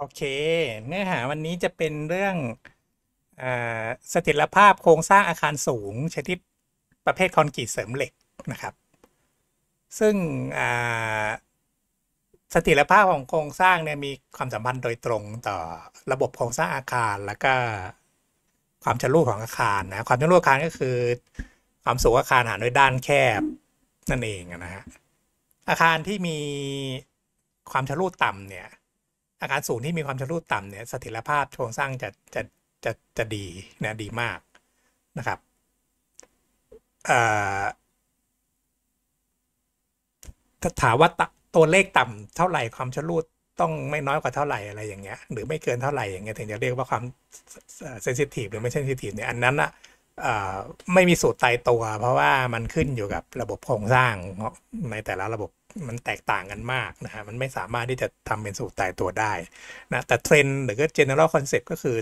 โอเคเนื้อหาวันนี้จะเป็นเรื่องอสถิรภาพโครงสร้างอาคารสูงชนิดประเภทคอนกรีตเสริมเหล็กนะครับ ซึ่งสถิรภาพของโครงสร้างเนี่ยมีความสัมพันธ์โดยตรงต่อระบบโครงสร้างอาคารแล้วก็ความชะลูดของอาคาร นะความชะลูดอาคารก็คือ ความสูงอาคารหารด้วยด้านแคบ นั่นเองนะฮะอาคารที่มีความชะลูดต่ำเนี่ยอาการสูงที่มีความชันรูดต่ำเนี่ยสถิรภาพโครงสร้างจะจะจะจะดีนะดีมากนะครับถ้าถามว่าตัวเลขต่ำเท่าไหร่ความชันรูดต้องไม่น้อยกว่าเท่าไหร่อะไรอย่างเงี้ยหรือไม่เกินเท่าไหร่อย่างเงี้ยถึงจะเรียกว่าความเซนซิทีฟหรือไม่เซนซิทีฟเนี่ยอันนั้นอะไม่มีสูตรตายตัว เพราะว่ามันขึ้นอยู่กับระบบโครงสร้างในแต่ละระบบมันแตกต่างกันมากนะฮะมันไม่สามารถที่จะทำเป็นสูตรตายตัวได้นะแต่เทรนหรือก็ general concept ก็คือ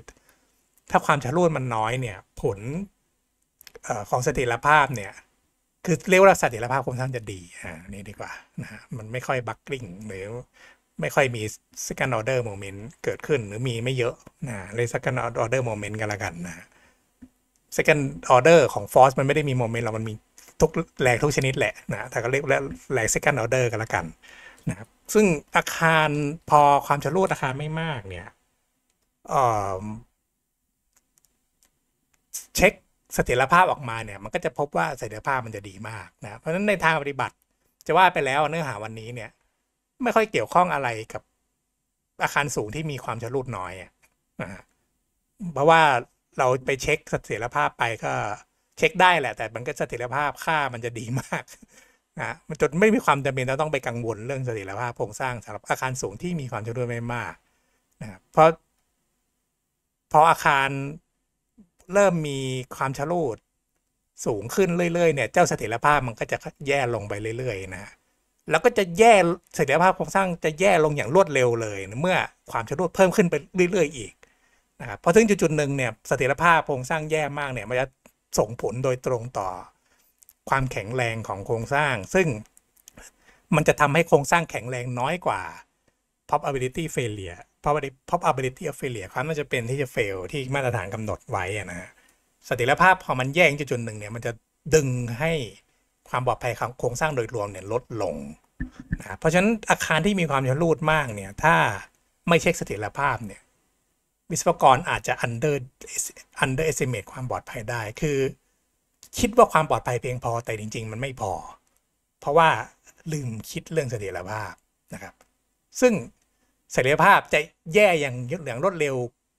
ถ้าความชะลุ่นมันน้อยเนี่ย ผลอของสติรภาพเนี่ย คือเรียกว่าสติรภาพคงทร้างจะดีอ่านี่ดีกว่านะฮะมันไม่ค่อยบักกิ้งหรือไม่ค่อยมี second order moment เกิดขึ้นหรือมีไม่เยอะนะเลย second order moment กันละกันนะ second order ของ force มันไม่ได้มี moment หรอกมันมีทุกแรงทุกชนิดแหละนะ แต่ก็เรียกแรง second order กันละกัน นะครับ ซึ่งอาคารพอความชะลุดอาคารไม่มากเนี่ยเช็คเสถียรภาพออกมาเนี่ย มันก็จะพบว่าเสถียรภาพมันจะดีมากนะ เพราะฉะนั้นในทางปฏิบัติจะว่าไปแล้วเนื้อหาวันนี้เนี่ย ไม่ค่อยเกี่ยวข้องอะไรกับ อาคารสูงที่มีความชะลุดน้อยนะเพราะว่าเราไปเช็คเสถียรภาพไปก็เช็คได้แหละแต่มันก็เสถียรภาพค่ามันจะดีมากนะมันจนไม่มีความจำเป็นต้องไปกังวลเรื่องเสถียรภาพโครงสร้างสำหรับอาคารสูงที่มีความชื้นด้วยไม่มากนะเพราะพออาคารเริ่มมีความชะลูดสูงขึ้นเรื่อยๆเนี่ยเจ้าเสถียรภาพมันก็จะแย่ลงไปเรื่อยๆนะแล้วก็จะแย่เสถียรภาพโครงสร้างจะแย่ลงอย่างรวดเร็วเลย เมื่อความชะลูดเพิ่มขึ้นไปเรื่อยๆอีกนะครับพอถึงจุดๆหนึ่งเนี่ยเสถียรภาพโครงสร้างแย่มากเนี่ยมันจะส่งผลโดยตรงต่อความแข็งแรงของโครงสร้าง ซึ่งมันจะทำให้โครงสร้างแข็งแรงน้อยกว่า probability failure probability of failure ความน่าจะเป็นที่จะ fail ที่มาตรฐานกำหนดไว้นะฮะสติรภาพพอมันแย่งจุดจุดหนึ่งเนี่ยมันจะดึงให้ความปลอดภัยของโครงสร้างโดยรวมเนี่ยลดลงนะเพราะฉะนั้นอาคารที่มีความชำรุดมากเนี่ยถ้าไม่เช็คสติรภาพเนี่ยวิศวกรอาจจะ under under estimate ความปลอดภัยได้ คือคิดว่าความปลอดภัยเพียงพอ แต่จริงๆ มันไม่พอ เพราะว่าลืมคิดเรื่องเสถียรภาพนะครับ ซึ่งเสถียรภาพจะแย่อย่างเหลืองรวดเร็ว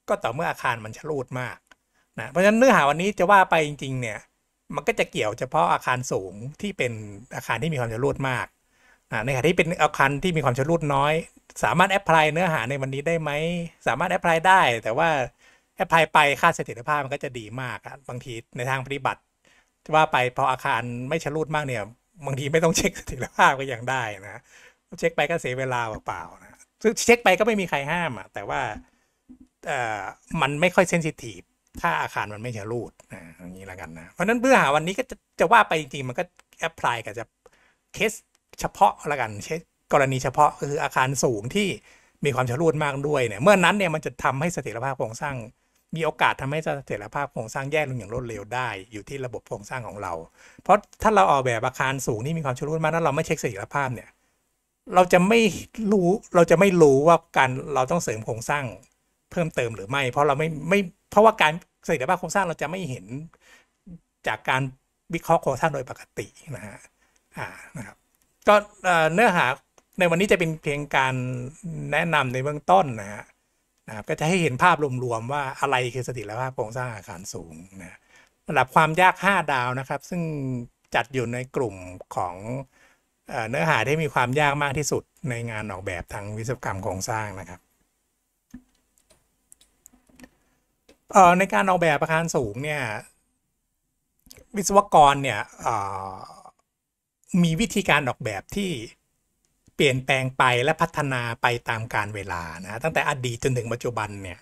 ก็ต่อเมื่ออาคารมันชะลูดมากนะ เพราะฉะนั้นเนื้อหาวันนี้จะว่าไปจริงๆ เนี่ย มันก็จะเกี่ยวเฉพาะอาคารสูงที่เป็นอาคารที่มีความชะลูดมากนะในขณะที่เป็นอาคารที่มีความชะลูดน้อยสามารถแอพพลายเนื้อหาในวันนี้ได้ไหม สามารถแอพพลายได้ แต่ว่าแอพพลายไปค่าเสถียรภาพมันก็จะดีมาก บางทีในทางปฏิบัติว่าไปพออาคารไม่ชะลูดมากเนี่ย บางทีไม่ต้องเช็คเสถียรภาพก็ยังได้นะ เช็คไปก็เสียเวลาเปล่าๆนะซึ่งเช็คไปก็ไม่มีใครห้ามอะแต่ว่าเอ่อมันไม่ค่อยเซนซิทีฟถ้าอาคารมันไม่ชะลูดนะอย่างนี้แล้วกันนะ เพราะนั้นเพื่อหาวันนี้ก็จะจะว่าไปจริงๆมันก็แอพพลายกับจะเคสเฉพาะละกันเช็คกรณีเฉพาะก็คืออาคารสูงที่มีความชะลูดมากด้วยเนี่ยเมื่อนั้นเนี่ยมันจะทำให้เสถียรภาพโครงสร้าง มีโอกาสทำให้เสถียรภาพโครงสร้างแย่ลงอย่างรวดเร็วได้อยู่ที่ระบบโครงสร้างของเรา เพราะถ้าเราออกแบบอาคารสูงที่มีความชะลูดมากแล้วเราไม่เช็คเสถียรภาพเนี่ยเราจะไม่รู้เราจะไม่รู้ว่าการเราต้องเสริมโครงสร้างเพิ่มเติมหรือไม่ เพราะเราไม่ไม่เพราะว่าการเสถียรภาพโครงสร้างเราจะไม่เห็นจากการวิเคราะห์โครงสร้างโดยปกตินะฮะอ่านะครับก็เนื้อหาในวันนี้จะเป็นเพียงการแนะนำในเบื้องต้นนะฮะนะครับก็จะให้เห็นภาพรวมๆว่าอะไรคือสถียรภาพโครงสร้างอาคารสูงนะระดับความยาก 5 ดาวนะครับ ซึ่งจัดอยู่ในกลุ่มของ เนื้อหาที่มีความยากมากที่สุดในงานออกแบบทางวิศวกรรมโครงสร้างนะครับในการออกแบบอาคารสูงเนี่ยวิศวกรเนี่ยมีวิธีการออกแบบที่เปลี่ยนแปลงไปและพัฒนาไปตามการเวลานะตั้งแต่อดีตจนถึงปัจจุบันเนี่ย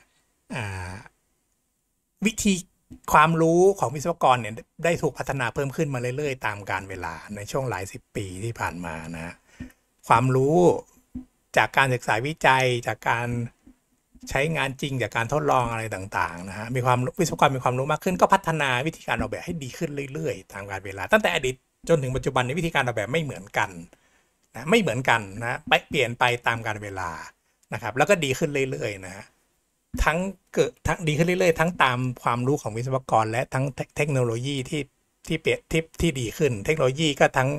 วิธีความรู้ของวิศวกรเนี่ยได้ถูกพัฒนาเพิ่มขึ้นมาเรื่อย ๆ ตามการเวลาในช่วงหลายสิบปีที่ผ่านมานะความรู้จากการศึกษาวิจัยจากการใช้งานจริงจากการทดลองอะไรต่างๆนะฮะมีความวิศวกรมีความรู้มากขึ้น ก็พัฒนาวิธีการออกแบบให้ดีขึ้นเรื่อยๆตามการเวลาตั้งแต่อดีตจนถึงปัจจุบันในวิธีการออกแบบไม่เหมือนกันนะไม่เหมือนกันนะ ไป เปลี่ยนไปตามการเวลา นะครับ แล้วก็ดีขึ้นเรื่อยๆนะทั้งเกิดทั้งดีขึ้นเรื่อยๆ ทั้งตามความรู้ของวิศวกรและทั้งเทคโนโลยีที่ที่เปลี่ยนที่ที่ดีขึ้น เทคโนโลยีก็ทั้ง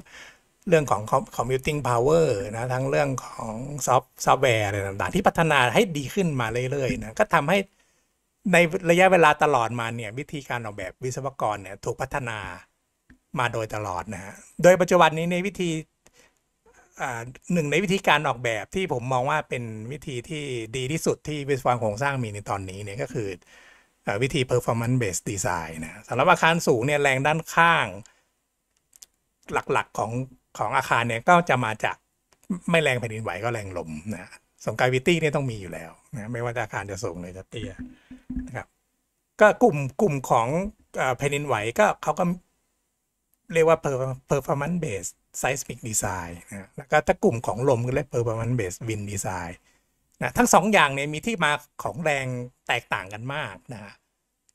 เรื่องของคอมพิวติ้งพาวเวอร์นะ ทั้งเรื่องของซอฟต์ซอฟต์แวร์อะไรต่างๆ ที่พัฒนาให้ดีขึ้นมาเรื่อยๆนะ ก็ทำให้ในระยะเวลาตลอดมาเนี่ยวิธีการออกแบบวิศวกรเนี่ยถูกพัฒนามาโดยตลอดนะฮะ โดยปัจจุบันนี้ในวิธีหนึ่งในวิธีการออกแบบที่ผมมองว่าเป็นวิธีที่ดีที่สุดที่วิศวกรโครงสร้างมีในตอนนี้เนี่ยก็คือวิธี performance based design นะสำหรับอาคารสูงเนี่ยแรงด้านข้าง หลักๆของของอาคารเนี่ยก็จะมาจากไม่แรงแผ่นดินไหว ก็แรงลมนะสงกาวิตี้เนี่ยต้องมีอยู่แล้วนะไม่ว่าอาคารจะสูงหรือจะเตี้ยนะครับก็กลุ่มกลุ่มของแผ่นดินไหวก็เขาก็เรียกว่า performance based seismic design นะแล้วก็ถ้ากลุ่มของลมก็เรียก performance based wind design นะทั้งสองอย่างเนี่ยมีที่มาของแรงแตกต่างกันมากนะ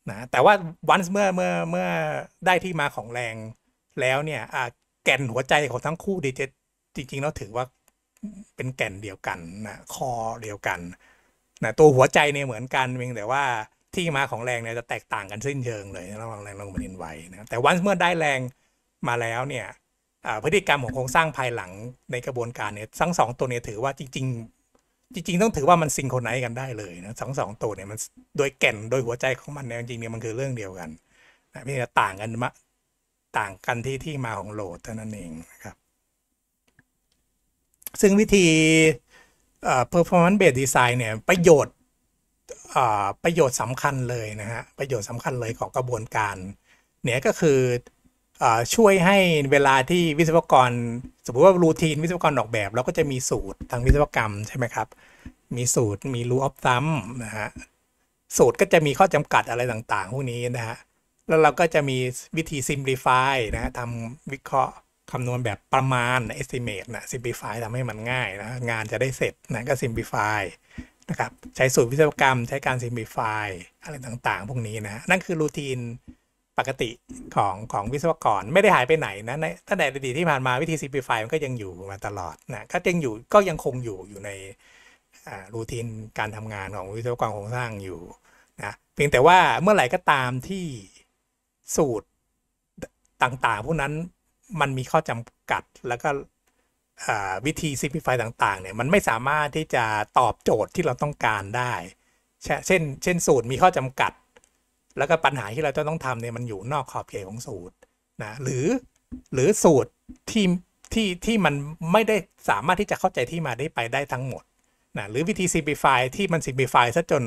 นะแต่ว่าวันเมื่อเมื่อเมื่อได้ที่มาของแรงแล้วเนี่ยแก่นหัวใจของทั้งคู่ดีเจจริงๆแล้วถือว่าเป็นแก่นเดียวกันนะคอเดียวกันนะตัวหัวใจเนี่ยเหมือนกันเพียงแต่ว่าที่มาของแรงเนี่ยจะแตกต่างกันสิ้นเชิงเลย ระหว่างแรงลงบนดินไหวนะแต่วันเมื่อได้แรงมาแล้วเนี่ยพฤติกรรมของโครงสร้างภายหลังในกระบวนการเนี่ยทั้งสองตัวเนี่ยถือว่าจริงๆ จริงๆ ต้องถือว่ามันซิงโครไนซ์กันได้เลยนะทั้งสองตัวเนี่ยมันโดยแก่นโดยหัวใจของมันเนี่ยจริงๆเนี่ยมันคือเรื่องเดียวกันนะพี่ต่างกันมาต่างกันที่ที่มาของโหลดเท่านั้นเองนะครับ ซึ่งวิธี performance based design เนี่ยประโยชน์ประโยชน์สำคัญเลยนะฮะประโยชน์สำคัญเลยของกระบวนการเนี่ยก็คือช่วยให้เวลาที่วิศวกรสมมติว่ารูทีนวิศวกรออกแบบเราก็จะมีสูตรทางวิศวกรรมใช่ไหมครับมีสูตรมีรูออฟซัมนะฮะสูตรก็จะมีข้อจำกัดอะไรต่างๆ พวกนี้นะฮะแล้ว เราก็จะมีวิธีซิมพลิฟายนะทำวิเคราะห์คำนวณแบบประมาณ estimate นะซิมพลิฟายทำให้มันง่ายนะงานจะได้เสร็จนะก็ซิมพลิฟายนะครับใช้สูตรวิศวกรรมใช้การซิมพลิฟายอะไรต่างๆพวกนี้นะนั่นคือรูทีนปกติของของวิศวกรไม่ได้หายไปไหนนะในตั้งแต่อดีตที่ผ่านมาวิธีซ i พ p l ฟ f มันก็ยังอยู่มาตลอดนะก็ยังอยู่ก็ยังคงอยู่อยู่ในรูทีนการทำงานของวิศวกรโครงสร้างอยู่นะเพียงแต่ว่าเมื่อไหร่ก็ตามที่สูตรต่าง ๆพวกนั้นมันมีข้อจำกัดแล้วก็วิธีซ i พ p l ฟ f ต่างๆเนี่ยมันไม่สามารถที่จะตอบโจทย์ที่เราต้องการได้ เช่น เช่น สูตรมีข้อจำกัดแล้วก็ปัญหาที่เราจะต้องทำเนี่ยมันอยู่นอกขอบเขตของสูตรนะหรือหรือสูตรที่ที่ที่มันไม่ได้สามารถที่จะเข้าใจที่มาได้ไปได้ทั้งหมดนะหรือวิธีซี m p l ฟ f ที่มันซี m p l ฟ f ซะจน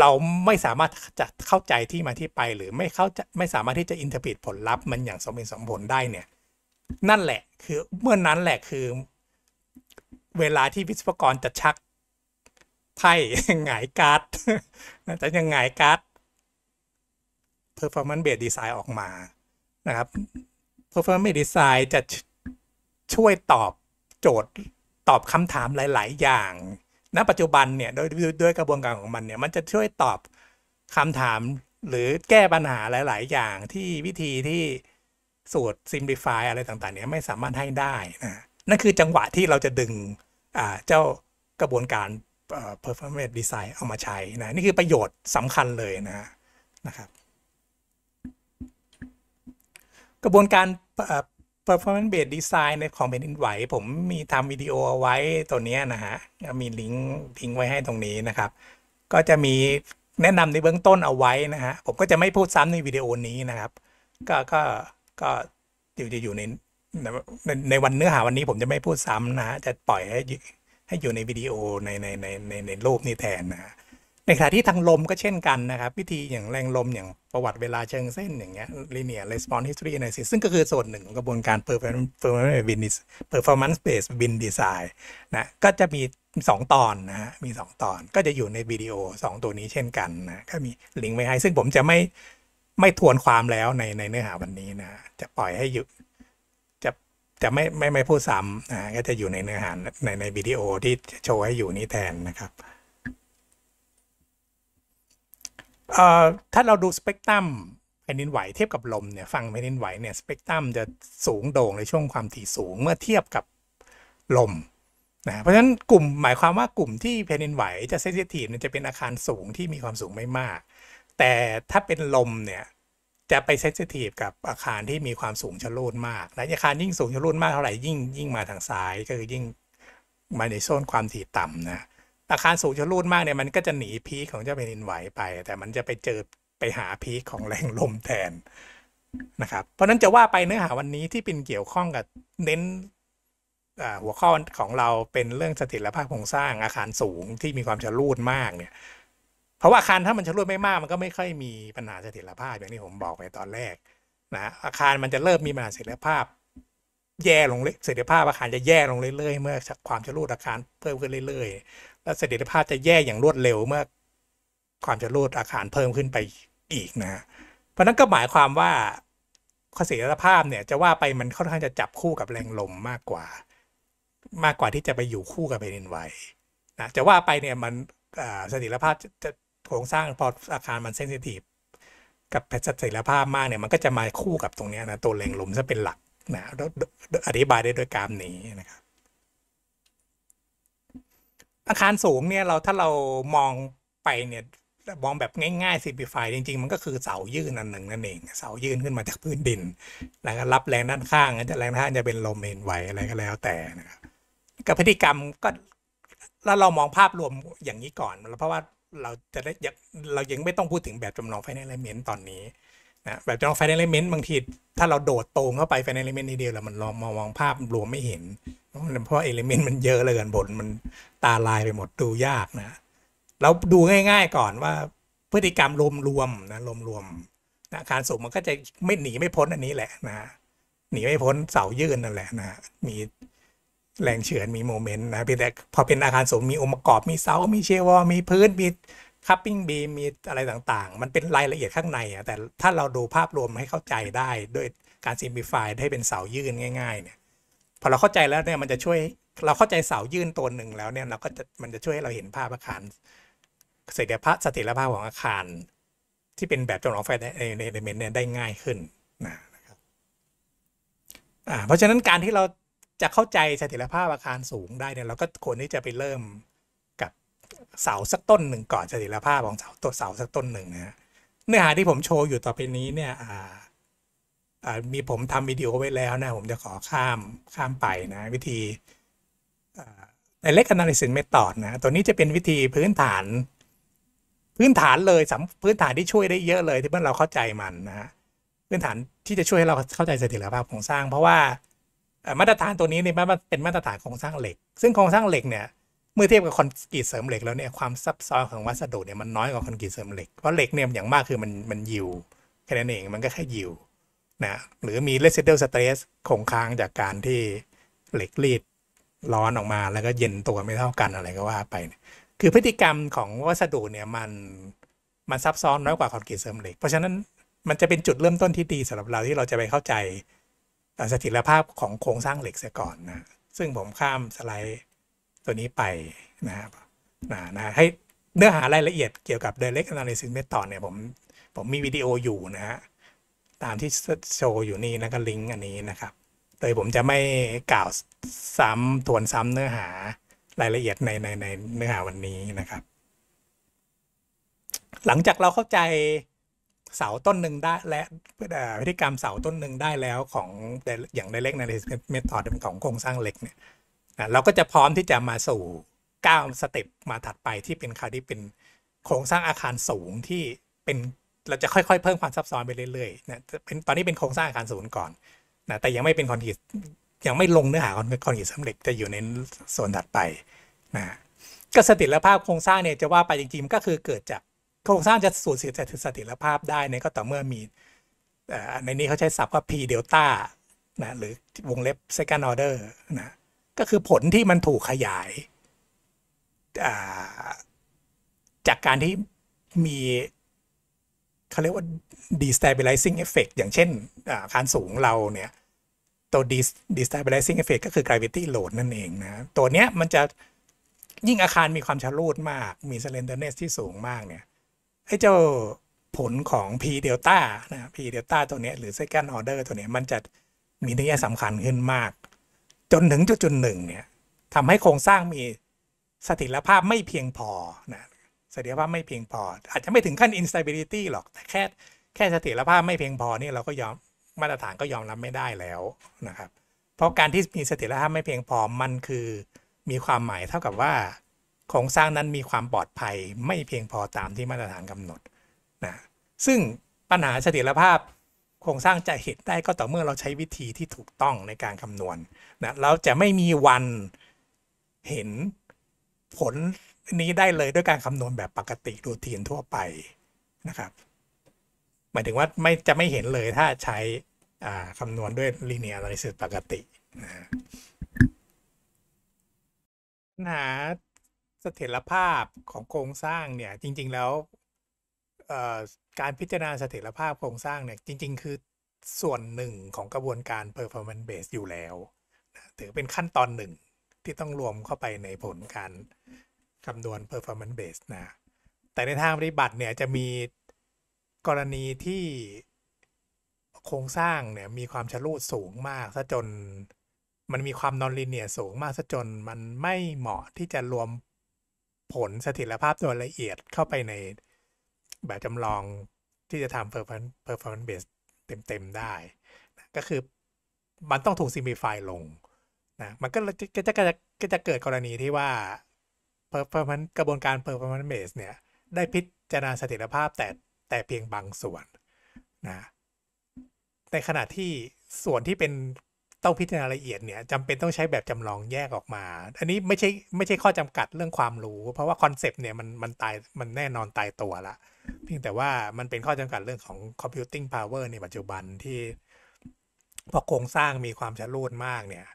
เราไม่สามารถจะเข้าใจที่มาที่ไป หรือไม่เข้าไม่สามารถที่จะอินเทอร์พิตผลลัพธ์มันอย่างสมเหตุสมผลได้เนี่ยนั่นแหละคือเมื่อนนั้นแหละคือเวลาที่วิศวกรจะชักไพ่หงไงการ์ดจะยังหงการ์ด performance based design ออกมานะครับ performance based design จะช่วยตอบ โจทย์ ตอบคำถามหลาย ๆ อย่าง ณ ปัจจุบันเนี่ยโดยด้วยกระบวนการของมันเนี่ยมันจะช่วยตอบคำถามหรือแก้ปัญหาหลาย ๆ อย่างที่วิธีที่สูตร simplify อะไรต่างๆเนี่ยไม่สามารถให้ได้นะนั่นคือจังหวะที่เราจะดึงเจ้ากระบวนการ performance design เอามาใช้นะนี่คือประโยชน์สำคัญเลยนะนะครับกระบวนการ performance based design ของแผ่นดินไหวผมมีทำวิดีโอเอาไว้ตัวนี้นะฮะมีลิงก์ทิ้งไว้ให้ตรงนี้นะครับก็จะมีแนะนำในเบื้องต้นเอาไว้นะฮะผมก็จะไม่พูดซ้ำในวิดีโอนี้นะครับ ก็ก็ก็จะอยู่ในในวันเนื้อหาวันนี้ผมจะไม่พูดซ้ำนะฮะจะปล่อยให้ให้อยู่ในวิดีโอในในในในในรูปนี้แทนนะในขณะที่ทางลมก็เช่นกันนะครับ วิธีอย่างแรงลมอย่างประวัติเวลาเชิงเส้นอย่างเงี้ย linear response history analysis ซึ่งก็คือส่วนหนึ่งกระบวนการ performance bin performance based bin design นะก็จะมี 2 ตอนนะฮะมี 2 ตอนก็จะอยู่ในวิดีโอ 2 ตัวนี้เช่นกันนะ ก็มีลิงก์ไว้ให้ ซึ่งผมจะไม่ไม่ทวนความแล้วในในเนื้อหาวันนี้นะจะปล่อยให้อยู่จะจะไม่ไม่ไม่พูดซ้ำนะก็จะอยู่ในเนื้อหาในในวิดีโอที่โชว์ให้อยู่นี้แทนนะครับเอ่อถ้าเราดูสเปกตรัมแผ่นดินไหวเทียบกับลมเนี่ยฟังแผ่นดินไหวเนี่ยสเปกตรัมจะสูงโด่งในช่วงความถี่สูงเมื่อเทียบกับลมนะเพราะฉะนั้นกลุ่มหมายความว่ากลุ่มที่แผ่นดินไหวจะเซนซิทีฟจะเป็นอาคารสูงที่มีความสูงไม่มาก แต่ถ้าเป็นลมเนี่ยจะไปเซนซิทีฟกับอาคารที่มีความสูงชะลูนมากนะอาคารยิ่งสูงชะลูนมากเท่าไหร่ยิ่งยิ่งมาทางซ้ายก็คือยิ่งมาในโซนความถี่ต่ำนะอาคารสูงชะรูดมากเนี่ยมันก็จะหนีพีคของเจ้าแผ่นดินไหวไป แต่มันจะไปเจอไปหาพีคของแรงลมแทนนะครับเพราะนั้นจะว่าไปเนื้อหาวันนี้ที่เป็นเกี่ยวข้องกับเน้นหัวข้อของเราเป็นเรื่องสถิตภาพโครงสร้าง อาคารสูงที่มีความชะลูดมากเนี่ย เพราะว่าอาคารถ้ามันชะลูดไม่มาก มันก็ไม่ค่อยมีปัญหาสถิตภาพ อย่างที่ผมบอกไปตอนแรกนะอาคารมันจะเริ่มมีปัญหาสถิตภาพ แย่ลงเยสถียรภาพอาคารจะแย่ลงเรื่อยๆเมื่อความชะลูดอาคารเพิ่มขึ้นเรื่อยและเสถียรภาพจะแย่อย่างรวดเร็วเมื่อ ความจะรูดอาคารเพิ่มขึ้นไปอีกนะ เพราะนั้นก็หมายความว่าเสถียรภาพเนี่ยจะว่าไปมันค่อนข้างจะจับคู่กับแรงลมมากกว่า มากกว่าที่จะไปอยู่คู่กับแผ่นดินไหวนะจะว่าไปเนี่ยมันเสถียรภาพจะโครงสร้างพออาคารมันเซนซิทีฟกับเสถียรภาพมากเนี่ย มันก็จะมาคู่กับตรงนี้นะตัวแรงลมจะเป็นหลักนะอธิบายได้ด้วยกรามนี้นะครับอาคารสูงเนี่ยเราถ้าเรามองไปเนี่ย มองแบบง่ายๆซิบิ l ฟ f จริงๆ มันก็คือเสายื่นอันหนึ่งนั่นเอง เสายื่นขึ้นมาจากพื้นดินแล้วก็รับแรงด้านข้างจะแรงด้านาจะเป็นลมเอ็นไหวอะไรก็แล้วแต่นะครับกับพฤติกรรมก็ แล้วเรามองภาพรวมอย่างนี้ก่อน เพราะว่าเราจะได้เรายังไม่ต้องพูดถึงแบบจำลองไฟแนนซ์เลเมนต์ตอนนี้นะแบบจำลองไฟแนนซ์เลเมนต์บางทีถ้าเราโดดตรงเข้าไปไฟแนนซ์เลเมนต์ทีเดียวแล้วมันมองมองภาพรวมไม่เห็นเพราะเอลิเมนต์มันเยอะเหลือเกินบทมันตาลายไปหมดดูยากนะเราดูง่ายๆก่อนว่าพฤติกรรมรวมๆนะรวมๆนะการสูงมันก็จะไม่หนีไม่พ้นอันนี้แหละนะหนีไม่พ้นเสายื่นนั่นแหละนะ มีแรงเฉือนมีโมเมนต์นะพี่แต่พอเป็นอาคารสูงมีองค์ประกอบมีเสามีเชวอมีพื้น มีคัพปิ้งบีมีอะไรต่างๆ มันเป็นรายละเอียดข้างในอ่ะแต่ถ้าเราดูภาพรวมให้เข้าใจได้ด้วยการซิมพลิฟายให้เป็นเสายื่นง่ายๆเนี่ยพอเราเข้าใจแล้วเนี่ยมันจะช่วยเราเข้าใจเสายื่นตัวหนึ่งแล้วเนี่ยเราก็จะมันจะช่วยให้เราเห็นภาพอาคารเสถียรภาพเสถียรภาพของอาคาร ที่เป็นแบบจำลองไฟในเอเมนต์เนี่ยได้ง่ายขึ้นนะครับอ่าเพราะฉะนั้นการที่เราจะเข้าใจเสถียรภาพอาคารสูงได้เนี่ยเราก็ควรที่จะไปเริ่มกับเสาสักต้นหนึ่นึ่งก่อนเสถียรภาพของเสาตัวเสาสักต้นหนึ่งนะเนื้อหาที่ผมโชว์อยู่ต่อไปนี้เนี่ยอ่ามีผมทำวิดีโอไว้แล้วนะผมจะขอข้ามข้ามไปนะวิธี direct a n น l ลิซิสเมทอดนะตัวนี้จะเป็นวิธีพื้นฐานพื้นฐานเลยสำพื้นฐานที่ช่วยได้เยอะเลย ที่เมื่อเราเข้าใจมันนะฮะพื้นฐานที่จะช่วยให้เราเข้าใจเสถียรภาพโครงสร้าง เพราะว่ามาตรฐานตัวนี้เนี่ยมันเป็นมาตรฐานโครงสร้างเหล็ก ซึ่งโครงสร้างเหล็กเนี่ยเมื่อเทียบกับคอนกรีตเสริมเหล็ก แล้วเนี่ยความซับซ้อนของวัสดุเนี่ยมันน้อยกว่าคอนกรีตเสริมเหล็กเพราะเหล็กเนี่ยอย่างมากคือมันมันยิวแค่นั้นเองมันก็แค่ยิวนะหรือมี residual stress คงค้างจากการที่เหล็กรีดร้อนออกมาแล้วก็เย็นตัวไม่เท่ากันอะไรก็ว่าไป คือพฤติกรรมของวัสดุเนี่ยมันมันซับซ้อนน้อยกว่าคอนกรีตเสริมเหล็ก เพราะฉะนั้นมันจะเป็นจุดเริ่มต้นที่ดีสำหรับเราที่เราจะไปเข้าใจสถิรภาพของโครงสร้างเหล็กเสียก่อนนะ ซึ่งผมข้ามสไลด์ตัวนี้ไปนะครับนะนะให้เนื้อหารายละเอียดเกี่ยวกับ direct analysis method เนี่ย ผมผมมีวิดีโออยู่นะฮะตามที่โชว์อยู่นี่นะก็ ลิงก์อันนี้นะครับโดยผมจะไม่กล่าวซ้ำทวนซ้ำเนื้อหารายละเอียด ในในในเนื้อหาวันนี้นะครับ หลังจากเราเข้าใจเสาต้นหนึ่งได้และพฤติกรรมเสาต้นหนึ่งได้แล้วของอย่างในเล็กในเมธอดของโครงสร้างเหล็ก เนี่ยเราก็จะพร้อมที่จะมาสู่ก้าวสเต็ปมาถัดไปที่เป็นคราวที่เป็นโครงสร้างอาคารสูงที่เป็นเราจะค่อยๆ เพิ่มความซับซ้อนไปเรื่อยๆนะ เป็นตอนนี้เป็นโครงสร้างอาคารศูนย์ก่อนนะ แต่ยังไม่เป็นคอนกรีต ยังไม่ลงเนื้อหาคอนกรีตสำเร็จจะอยู่ใน ส่วนถัดไปนะก็สติะภาพโครงสร้างเนี่ย จะว่าไปจริงๆก็คือเกิดจากโครงสร้างจะสูญเสียสติะภาพได้เนี่ยก็ต่อเมื่อมีในนี้เขาใช้ศัพท์ว่า p delta นะหรือวงเล็บ second order นะ ก็คือผลที่มันถูกขยายจากการที่มีเขาเรียกว่า destabilizing effect อย่างเช่นอาคารสูงเราเนี่ย ตัว destabilizing effect ก็คือ gravity load นั่นเองนะ ตัวเนี้ยมันจะยิ่งอาคารมีความชารูดมาก มี slenderness ที่สูงมากเนี่ยไอ้เจ้าผลของ p delta นะ p delta ตัวเนี้ยหรือ second order ตัวเนี้ยมันจะมีนัยสำคัญขึ้นมาก จนถึงจุดจุดหนึ่งเนี่ยทำให้โครงสร้างมีสถิรภาพไม่เพียงพอนะเสถียรภาพไม่เพียงพอ อาจจะไม่ถึงขั้น instability หรอก แต่แค่ แค่เสถียรภาพไม่เพียงพอนี่เราก็ยอมมาตรฐานก็ยอมรับไม่ได้แล้วนะครับเพราะการที่มีเสถียรภาพไม่เพียงพอมันคือมีความหมายเท่ากับว่า โครงสร้างนั้นมีความปลอดภัยไม่เพียงพอตามที่มาตรฐานกำหนดนะซึ่งปัญหาเสถียรภาพโครงสร้างจะเห็นได้ก็ต่อเมื่อเราใช้วิธีที่ถูกต้องในการคำนวณนะเราจะไม่มีวันเห็นผลนี้ได้เลยด้วยการคำนวณแบบปกติรูทีนทั่วไปนะครับ หมายถึงว่าไม่จะไม่เห็นเลยถ้าใช้คำนวณด้วย linear analysis ปกตินะปัญหาเสถียรภาพของโครงสร้างเนี่ยจริงๆแล้ว การพิจารณาเสถียรภาพโครงสร้างเนี่ยจริงๆคือส่วนหนึ่งของกระบวนการ performance based อยู่แล้ว ถือเป็นขั้นตอนหนึ่งที่ต้องรวมเข้าไปในผลการคำนวณ performance base นะ แต่ในทางปฏิบัติเนี่ยจะมีกรณีที่โครงสร้างเนี่ย มีความชะลูดสูงมากซะจนมันมีความนอนลีเนียสูงมากซะจนมันไม่เหมาะที่จะรวมผลสถิตภาพโดยละเอียดเข้าไปในแบบจำลองที่จะทำ performance performance base เต็ม ๆ ได้ ก็คือมันต้องถูกซิมพลิฟายลงนะ มันก็จะก็จะก็จะเกิดกรณีที่ว่าเพราะมันกระบวนการเปิดประมาณเ b สเนี่ย ได้พิจารณาสถิยรภาพแต่ แต่เพียงบางส่วนนะในขณะที่ส่วนที่เป็นต้องพิจารณาละเอียดเนี่ยจำเป็นต้องใช้แบบจำลองแยกออกมา อันนี้ไม่ใช่ ไม่ใช่ข้อจำกัดเรื่องความรู้ เพราะว่าคอนเซปต์เนี่ย มันมันตายมันแน่นอนตายตัวละเพียงแต่ว่ามันเป็นข้อจำกัดเรื่องของคอมพิวติ้งพาวเวอร์ในปัจจุบันที่ พอโครงสร้างมีความชะลูดมากเนี่ย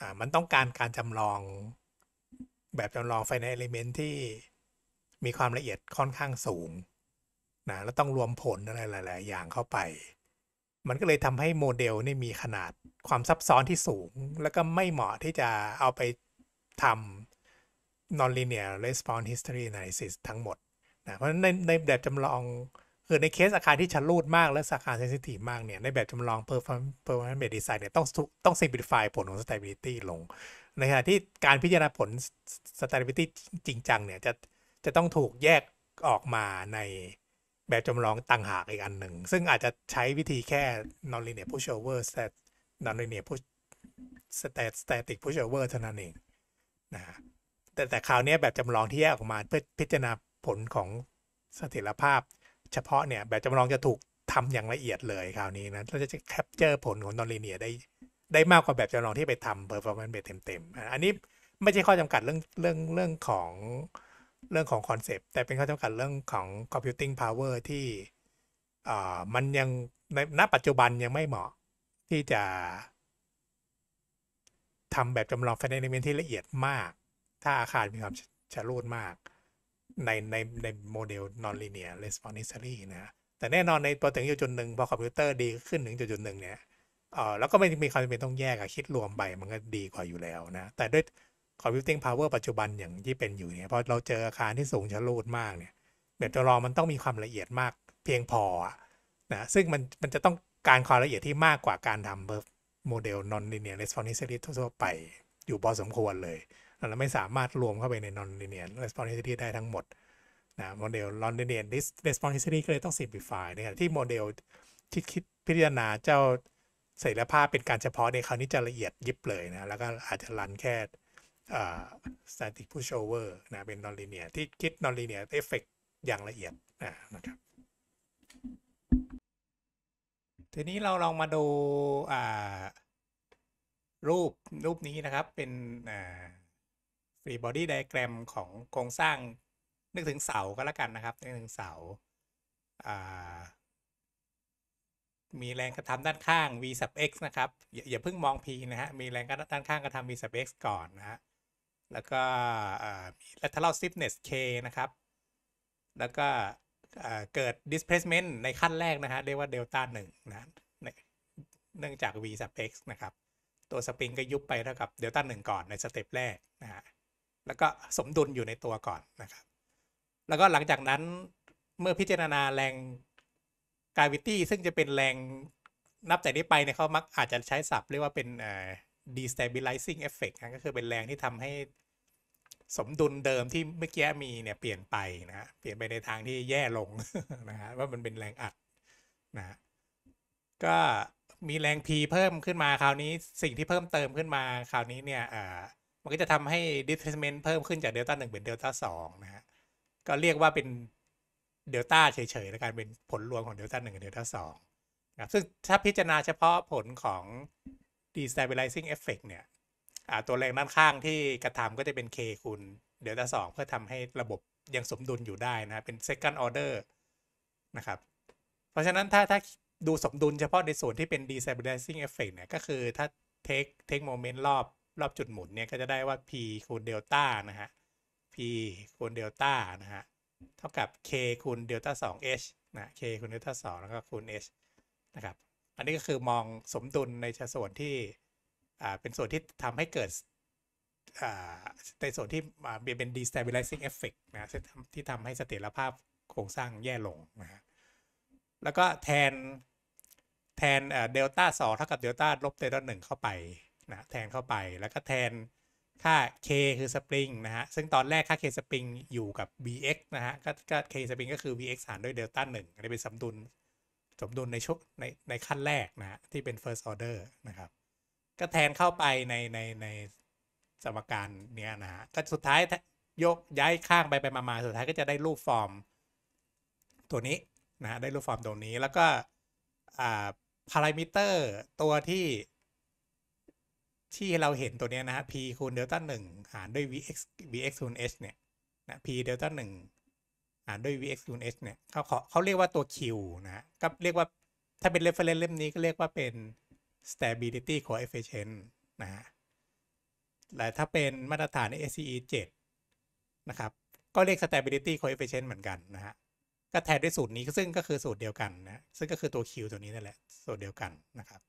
อ่ามันต้องการการจำลองแบบจำลองไฟในเอลิเมนต์ที่มีความละเอียดค่อนข้างสูงนะแล้วต้องรวมผลอะไรหลายๆอย่างเข้าไป มันก็เลยทำให้โมเดลนี่มีขนาดความซับซ้อนที่สูง แล้วก็ไม่เหมาะที่จะเอาไปทำ nonlinear response history analysis ทั้งหมดนะเพราะฉะนั้นในในแบบจำลอง คือในเคสอาคารที่ชันรูดมากและสาคารเซนซิทีฟมากเนี่ยในแบบจำลอง performance based design เนี่ยต้องต้อง simplify ผลของ stability ลงนะฮะที่การพิจารณาผล stability จริงจังเนี่ยจะจะต้องถูกแยกออกมาในแบบจำลองต่างหากอีกอันหนึ่ง ซึ่งอาจจะใช้วิธีแค่ nonlinear pushover stat nonlinear push stat i c pushover เท่านั้นเองนะแต่แต่คราวนี้แบบจำลองที่แยกออกมาเพื่อพิจารณาผลของสถิรภาพเฉพาะเนี่ยแบบจำลองจะถูกทำอย่างละเอียดเลยคราวนี้นะเราจะแคปเจอร์ผลของนอนลีเนียได้ได้มากกว่าแบบจำลองที่ไปทำ performance based เต็มๆ อันนี้ไม่ใช่ข้อจำกัดเรื่องเรื่องเรื่องของเรื่องของคอนเซปต์แต่เป็นข้อจำกัดเรื่องของ computing power ที่อ่ามันยังในณปัจจุบันยังไม่เหมาะที่จะทำแบบจำลองไฟในเมนที่ละเอียดมาก ถ้าอาคารมีความชะลูดมากในในในโมเดล non-linear response h i t r y นะแต่แน่นอนในตัวถึงจุดหนึ่งพอคอมพิวเตอร์ดีขึ้นถึงจุดหนึ่งเนี่ยเออแล้วก็ไม่มีความจำเป็นต้องแยกอะคิดรวมไปมันก็ดีกว่าอยู่แล้วนะ แต่ด้วยคอมพิวติ้งพาวเวอร์ปัจจุบันอย่างที่เป็นอยู่เนี่ยพอเราเจออาคารที่สูงชันรูดมากเนี่ยแบบจำลองมันต้องมีความละเอียดมากเพียงพอนะ ซึ่งมันมันจะต้องการความละเอียดที่มากกว่าการทำเบร์โมเดลอนล l เนียร์เรสปอนส์ซ l i t y ทั่วไป อยู่พอสมควรเลย เราไม่สามารถรวมเข้าไปในอนล l เนียร์เรสปอนส์ซ l i t y ได้ทั้งหมดนะโมเดลอนล l เนียร์เรสปอนส์ซ l i t y ก็เลยต้องิมพลิฟายเนี่ยที่โมเดลที่คิดพิจารณาเจ้าเสรีภาพเป็นการเฉพาะในคราวนี้จะละเอียดยิบเลยนะ แล้วก็อาจจะรันแค่ static pushover นะเป็น nonlinear ที่คิด nonlinear effect อย่างละเอียดนะครับ ทีนี้เราลองมาดูรูปรูปนี้นะครับเป็น free body diagram ของโครงสร้างนึกถึงเสาก็แล้วกันนะครับ นึกถึงเสามีแรงกระทำด้านข้าง v sub x นะครับอย่าเพิ่งมอง p นะฮะมีแรงกระทำด้านข้าง กระทำ v sub x ก่อนนะฮะแล้วก็มี lateral stiffness k นะครับแล้วก็เกิด displacement ในขั้นแรกนะฮะเรียกว่าเดลต้าหนึ่งนะเนื่องจาก v sub x นะครับ ตัวสปริงก็ยุบไปเท่ากับเดลต้าหนึ่งก่อนในสเต็ปแรกนะฮะแล้วก็สมดุลอยู่ในตัวก่อนนะครับแล้วก็หลังจากนั้นเมื่อพิจารณาแรงกาวิตี้ซึ่งจะเป็นแรงนับแต่นี้ไปเนี่ยเขามักอาจจะใช้ศัพท์เรียกว่าเป็นอ่า destabilizing effect นะก็คือเป็นแรงที่ทำให้ สมดุลเดิมที่เมื่อกี้มีเนี่ยเปลี่ยนไปนะเปลี่ยนไปในทางที่แย่ลงนะฮะว่ามันเป็นแรงอัดนะก็มีแรง P เพิ่มขึ้นมาคราวนี้สิ่งที่เพิ่มเติมขึ้นมาคราวนี้เนี่ยอ่ามันก็จะทำให้ displacement เพิ่มขึ้นจากเดลต้าหนึ่งเป็นเดลต้าสองนะฮะก็เรียกว่าเป็นเดลต้าเฉยๆแล้วกันเป็นผลรวมของเดลต้าหนึ่งกับเดลต้าสองครับซึ่งถ้าพิจารณาเฉพาะผลของ destabilizing effect เนี่ยตัวแรงด้านข้างที่กระทำก็จะเป็น k คูณเดลต้าสองเพื่อทำให้ระบบยังสมดุลอยู่ได้นะเป็น second order นะครับ เพราะฉะนั้นถ้าถ้าดูสมดุลเฉพาะในส่วนที่เป็น destabilizing effect เนี่ย ก็คือถ้า take take moment รอบ รอบจุดหมุนเนี่ย ก็จะได้ว่า p คูณเดลต้านะฮะ p คูณเดลต้านะฮะเท่ากับ k คูณเดลต้า2 h นะ k คูณเดลต้า2แล้วก็คูณ h นะครับ อันนี้ก็คือมองสมดุลในส่วนที่ อ่า เป็นส่วนที่ทำให้เกิด อ่าในส่วนที่มเป็น destabilizing effect นะที่ทำให้เสถียรภาพโครงสร้างแย่ลงนะฮะ แล้วก็แทน แทนเดลต้าสองเท่ากับเดลต้าลบเดลต้าหนึ่งเข้าไป นะ แทนเข้าไป แล้วก็แทนค่า k คือสปริงนะฮะ ซึ่งตอนแรกค่า k สปริงอยู่กับ vx นะฮะ ก็ k สปริงก็คือ vx หารด้วยเดลต้าหนึ่งนี้เป็นสมดุลสมดุลในชุดในในขั้นแรกนะฮะ ที่เป็น first order นะครับ ก็แทนเข้าไปในในในสมการเนี้ยนะฮะ ก็สุดท้ายยกย้ายข้างไปไปมาสุดท้ายก็จะได้รูปฟอร์ม ตัวนี้นะฮะ ได้รูปฟอร์มตรงนี้ แล้วก็พารามิเตอร์ตัวที่ที่เราเห็นตัวเนี้ยนะฮะ p คูณเดลต้าหนึ่งหารด้วย vx vx คูณ h เนี่ยนะ p เดลต้าหนึ่งหารด้วย vx คูณ h เนี่ยเขาเขาเรียกว่าตัว q นะก็เรียกว่าถ้าเป็น reference เล่มนี้ก็เรียกว่าเป็น stability coefficient นะฮะแต่ถ้าเป็นมาตรฐาน ACE 7นะครับก็เรียก stability coefficient เหมือนกัน นะฮะก็แทนด้วยสูตรนี้ซึ่งก็คือสูตรเดียวกันนะ ซึ่งก็คือตัว Q ตัวนี้นั่นแหละสูตรเดียวกันนะครับ